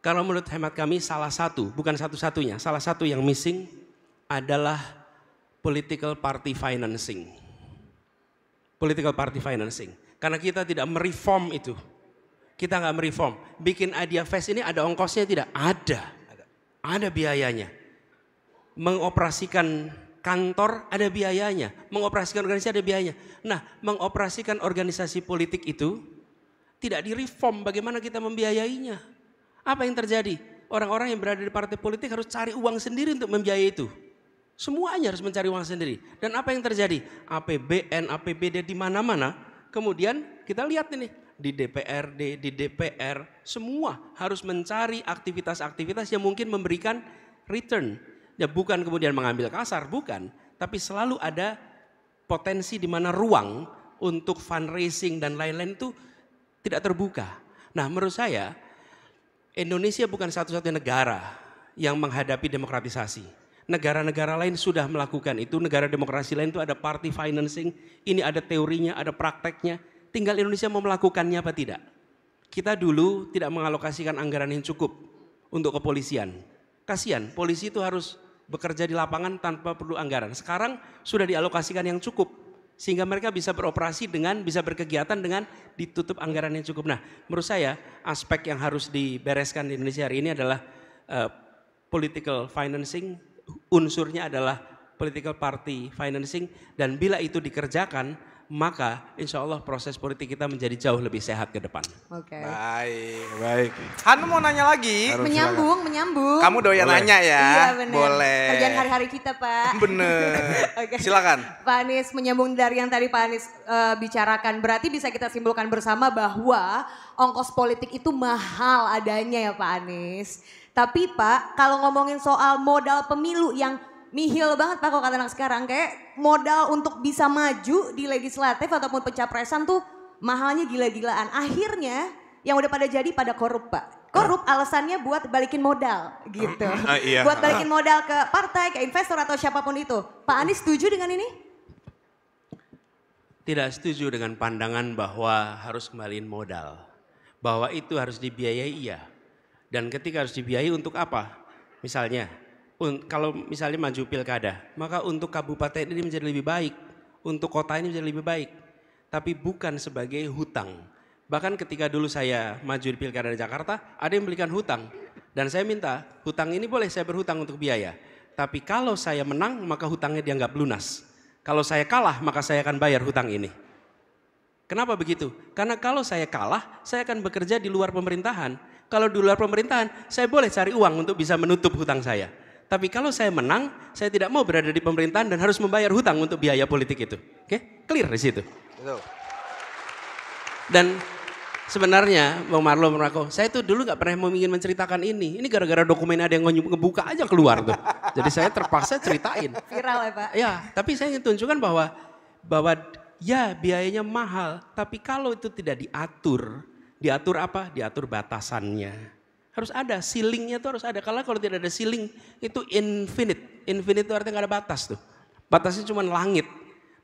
Kalau menurut hemat kami salah satu, bukan satu-satunya, salah satu yang missing adalah political party financing. Political party financing. Karena kita tidak mereform itu. Kita nggak mereform. Bikin idea Fest ini ada ongkosnya tidak? Ada. Ada biayanya. Mengoperasikan kantor ada biayanya. Mengoperasikan organisasi ada biayanya. Nah, mengoperasikan organisasi politik itu tidak direform bagaimana kita membiayainya. Apa yang terjadi? Orang-orang yang berada di partai politik harus cari uang sendiri untuk membiayai itu. Semuanya harus mencari uang sendiri. Dan apa yang terjadi? APBN, APBD di mana-mana. Kemudian kita lihat ini di DPRD, di DPR, semua harus mencari aktivitas-aktivitas yang mungkin memberikan return. Ya bukan kemudian mengambil kasar, bukan, tapi selalu ada potensi di mana ruang untuk fundraising dan lain-lain itu tidak terbuka. Nah, menurut saya Indonesia bukan satu-satunya negara yang menghadapi demokratisasi. Negara-negara lain sudah melakukan itu, negara demokrasi lain itu ada party financing, ini ada teorinya, ada prakteknya. Tinggal Indonesia mau melakukannya apa tidak. Kita dulu tidak mengalokasikan anggaran yang cukup untuk kepolisian. Kasihan, polisi itu harus bekerja di lapangan tanpa perlu anggaran. Sekarang sudah dialokasikan yang cukup sehingga mereka bisa beroperasi dengan bisa berkegiatan dengan ditutup anggaran yang cukup. Nah, menurut saya aspek yang harus dibereskan di Indonesia hari ini adalah uh, political financing, unsurnya adalah political party financing dan bila itu dikerjakan maka insya Allah proses politik kita menjadi jauh lebih sehat ke depan. Oke. Okay. Baik, baik. Hanum mau nanya lagi. Harus menyambung, silakan. menyambung. Kamu doyan Boleh. nanya ya. Iya bener. Boleh. Kerjaan hari-hari kita Pak. Bener. okay. Silakan. Pak Anies menyambung dari yang tadi Pak Anies uh, bicarakan. Berarti bisa kita simpulkan bersama bahwa ongkos politik itu mahal adanya ya Pak Anies. Tapi Pak, kalau ngomongin soal modal pemilu yang nihil banget Pak kalau kata anak sekarang. Kayak modal untuk bisa maju di legislatif ataupun pencapresan tuh mahalnya gila-gilaan. Akhirnya yang udah pada jadi pada korup Pak. Korup alasannya buat balikin modal gitu. Uh, uh, iya. Buat balikin ah. modal ke partai, ke investor atau siapapun itu. Pak Anies setuju dengan ini? Tidak setuju dengan pandangan bahwa harus kembaliin modal. Bahwa itu harus dibiayai iya. Dan ketika harus dibiayai untuk apa? Misalnya kalau misalnya maju pilkada, maka untuk kabupaten ini menjadi lebih baik, untuk kota ini menjadi lebih baik. Tapi bukan sebagai hutang. Bahkan ketika dulu saya maju di pilkada di Jakarta, ada yang belikan hutang. Dan saya minta, hutang ini boleh saya berhutang untuk biaya. Tapi kalau saya menang, maka hutangnya dianggap lunas. Kalau saya kalah, maka saya akan bayar hutang ini. Kenapa begitu? Karena kalau saya kalah, saya akan bekerja di luar pemerintahan. Kalau di luar pemerintahan, saya boleh cari uang untuk bisa menutup hutang saya. Tapi kalau saya menang, saya tidak mau berada di pemerintahan dan harus membayar hutang untuk biaya politik itu. Oke, okay? clear di situ. Dan sebenarnya Bang Marlo Rako, saya tuh dulu nggak pernah mau ingin menceritakan ini. Ini gara-gara dokumen ada yang ngebuka aja keluar tuh. Jadi saya terpaksa ceritain. Viral ya Pak. Ya, tapi saya ingin tunjukkan bahwa bahwa ya biayanya mahal, tapi kalau itu tidak diatur, diatur apa? Diatur batasannya. Harus ada, ceilingnya tuh harus ada. Karena kalau tidak ada ceiling, itu infinite. Infinite itu artinya nggak ada batas tuh. Batasnya cuma langit.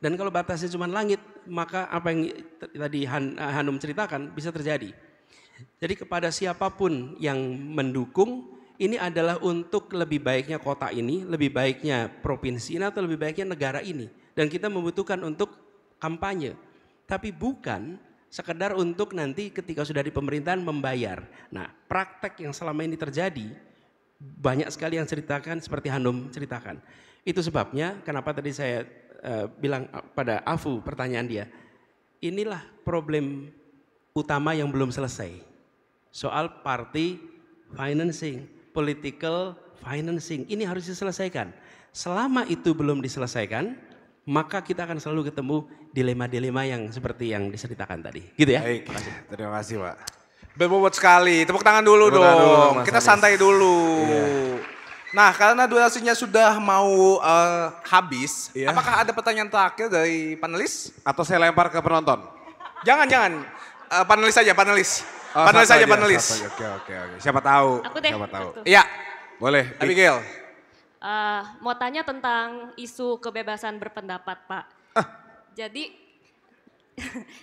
Dan kalau batasnya cuma langit, maka apa yang tadi eh, Hanum ceritakan bisa terjadi. Jadi kepada siapapun yang mendukung, ini adalah untuk lebih baiknya kota ini, lebih baiknya provinsi ini, atau lebih baiknya negara ini. Dan kita membutuhkan untuk kampanye. Tapi bukan sekedar untuk nanti ketika sudah di pemerintahan membayar. Nah, praktek yang selama ini terjadi banyak sekali yang ceritakan seperti Hanum ceritakan. Itu sebabnya kenapa tadi saya uh, bilang eh, pada Afu pertanyaan dia, inilah problem utama yang belum selesai. Soal party financing, political financing, ini harus diselesaikan. Selama itu belum diselesaikan, maka kita akan selalu ketemu dilema-dilema yang seperti yang diceritakan tadi. Gitu ya. Baik, terima kasih Pak. Berbobot sekali, tepuk tangan dulu tepuk dong. Tangan kita santai dulu. Iya. Nah karena durasinya sudah mau uh, habis, iya. apakah ada pertanyaan terakhir dari panelis? Atau saya lempar ke penonton? Jangan, jangan. Uh, panelis saja, panelis. Oh, panelis saja, panelis. Oke, oke, oke. Siapa tahu. Aku deh. Siapa tahu. Iya. Boleh. Abigail. Uh, mau tanya tentang isu kebebasan berpendapat, Pak. Ah. Jadi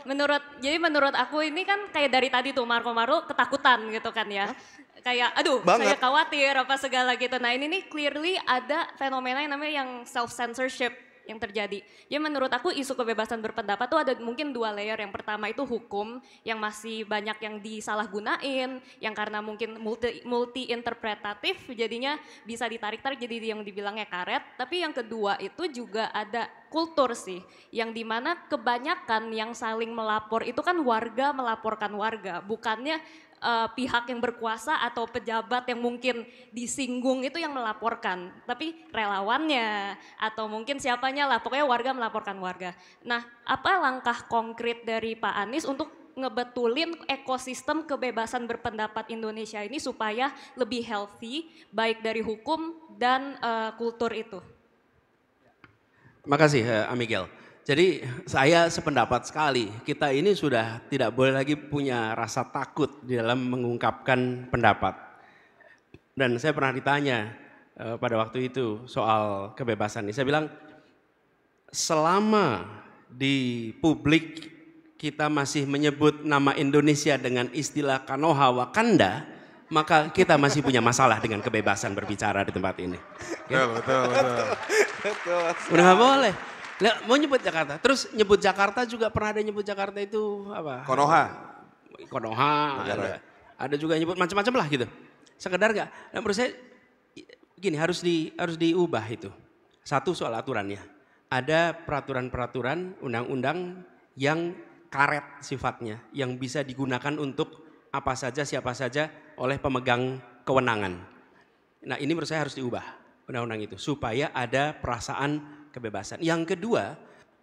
menurut jadi menurut aku ini kan kayak dari tadi tuh Marco Maru ketakutan gitu kan ya. Hah? Kayak aduh Banget. saya khawatir apa segala gitu. Nah, ini nih clearly ada fenomena yang namanya yang self censorship yang terjadi. Ya menurut aku isu kebebasan berpendapat tuh ada mungkin dua layer. Yang pertama itu hukum yang masih banyak yang disalahgunain, yang karena mungkin multi multi interpretatif jadinya bisa ditarik-tarik jadi yang dibilangnya karet. Tapi yang kedua itu juga ada kultur sih, yang dimana kebanyakan yang saling melapor itu kan warga melaporkan warga, bukannya uh, pihak yang berkuasa atau pejabat yang mungkin disinggung itu yang melaporkan, tapi relawannya atau mungkin siapanya lah, pokoknya warga melaporkan warga. Nah, apa langkah konkret dari Pak Anies untuk ngebetulin ekosistem kebebasan berpendapat Indonesia ini supaya lebih healthy, baik dari hukum dan uh, kultur itu? Makasih uh, eh, Amigel. Jadi saya sependapat sekali, kita ini sudah tidak boleh lagi punya rasa takut di dalam mengungkapkan pendapat. Dan saya pernah ditanya uh, pada waktu itu soal kebebasan ini. Saya bilang selama di publik kita masih menyebut nama Indonesia dengan istilah Kanoha Wakanda, maka kita masih punya masalah dengan kebebasan berbicara di tempat ini. Ya? Betul, betul, Udah gak boleh. Nah, mau nyebut Jakarta. Terus nyebut Jakarta juga pernah ada nyebut Jakarta itu apa? Konoha. Konoha. Ada, ada juga nyebut macam-macam lah gitu. Sekedar gak? Nah, menurut saya gini harus di harus diubah itu. Satu soal aturannya. Ada peraturan-peraturan undang-undang yang karet sifatnya, yang bisa digunakan untuk apa saja siapa saja oleh pemegang kewenangan. Nah ini menurut saya harus diubah undang-undang itu supaya ada perasaan kebebasan. Yang kedua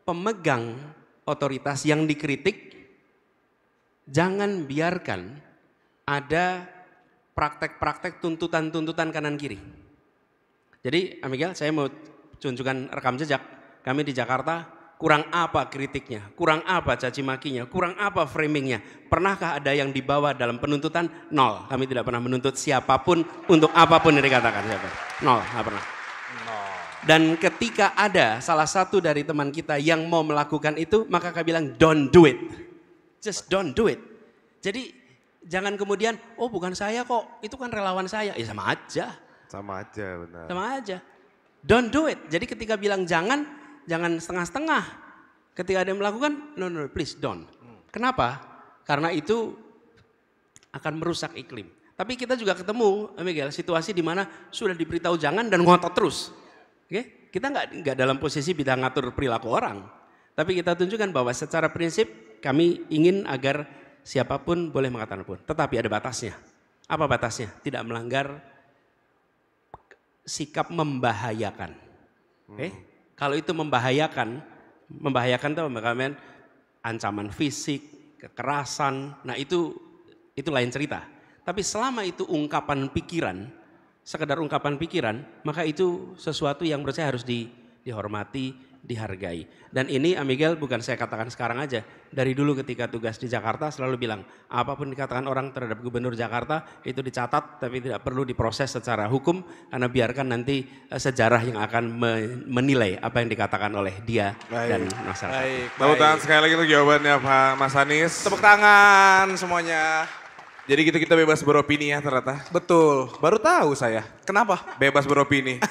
pemegang otoritas yang dikritik jangan biarkan ada praktek-praktek tuntutan-tuntutan kanan kiri. Jadi Amigal saya mau tunjukkan rekam jejak kami di Jakarta Kurang apa kritiknya? Kurang apa caci makinya? Kurang apa framingnya? Pernahkah ada yang dibawa dalam penuntutan? Nol. Kami tidak pernah menuntut siapapun untuk apapun yang dikatakan siapa. Nol, nggak pernah. nol. Dan ketika ada salah satu dari teman kita yang mau melakukan itu, maka kami bilang don't do it. Just don't do it. Jadi jangan kemudian, oh bukan saya kok, itu kan relawan saya. Ya sama aja. Sama aja benar. Sama aja. Don't do it. Jadi ketika bilang jangan, jangan setengah-setengah. Ketika ada yang melakukan, no, no, please don't. Kenapa? Karena itu akan merusak iklim. Tapi kita juga ketemu, eh, Miguel, situasi di mana sudah diberitahu jangan dan ngotot terus. Oke, okay? kita nggak nggak dalam posisi bisa ngatur perilaku orang, tapi kita tunjukkan bahwa secara prinsip kami ingin agar siapapun boleh mengatakan pun, tetapi ada batasnya. Apa batasnya? Tidak melanggar sikap membahayakan. Oke? Okay? Hmm. Kalau itu membahayakan, membahayakan tuh kamen ancaman fisik, kekerasan. Nah itu itu lain cerita. Tapi selama itu ungkapan pikiran, sekedar ungkapan pikiran, maka itu sesuatu yang menurut saya harus di, dihormati, dihargai. Dan ini Amigel bukan saya katakan sekarang aja. Dari dulu ketika tugas di Jakarta selalu bilang, apapun dikatakan orang terhadap gubernur Jakarta itu dicatat tapi tidak perlu diproses secara hukum karena biarkan nanti eh, sejarah yang akan menilai apa yang dikatakan oleh dia baik, dan masyarakat. Baik, Tepuk tangan sekali lagi untuk jawabannya Pak Mas Anies. Tepuk tangan semuanya. Jadi gitu kita bebas beropini ya ternyata. Betul. Baru tahu saya. Kenapa? Bebas beropini.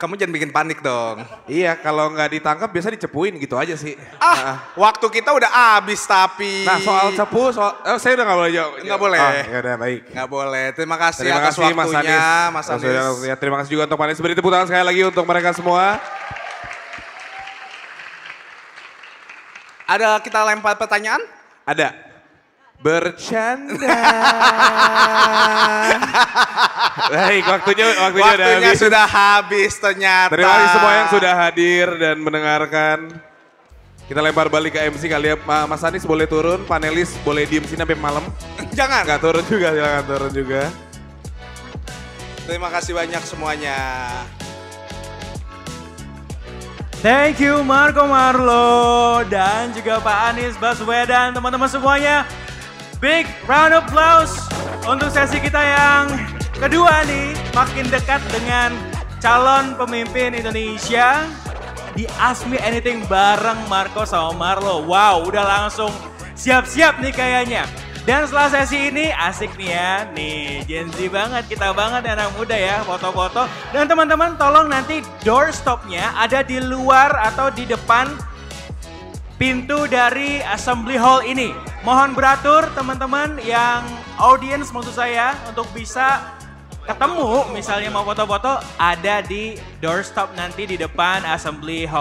kamu jangan bikin panik dong. Iya, kalau nggak ditangkap biasa dicepuin gitu aja sih. Ah, nah. waktu kita udah habis tapi. Nah, soal cepu, soal oh, saya udah nggak boleh jawab. Nggak boleh. Oh, ya udah baik. Nggak boleh. Terima kasih terima atas kasih, waktunya, Mas Anis. Mas Anis. Ya, terima kasih juga untuk Panis. Beri tepuk tangan sekali lagi untuk mereka semua. Ada kita lempar pertanyaan? Ada bercanda. Baik, waktunya waktunya, waktunya sudah, habis. sudah habis ternyata. Terima kasih semua yang sudah hadir dan mendengarkan. Kita lempar balik ke MC kali ya. Mas Anies boleh turun, panelis boleh diem sini sampai malam. Jangan. Gak turun juga, silahkan turun juga. Terima kasih banyak semuanya. Thank you Marco Marlo dan juga Pak Anies Baswedan, teman-teman semuanya. Big round of applause untuk sesi kita yang kedua nih, makin dekat dengan calon pemimpin Indonesia di Asmi Anything bareng Marco sama Marlo. Wow, udah langsung siap-siap nih kayaknya. Dan setelah sesi ini asik nih ya, nih Gen Z banget, kita banget anak muda ya, foto-foto. Dan teman-teman tolong nanti doorstopnya ada di luar atau di depan pintu dari Assembly Hall ini. Mohon beratur teman-teman yang audience maksud saya untuk bisa ketemu misalnya mau foto-foto ada di doorstop nanti di depan Assembly Hall.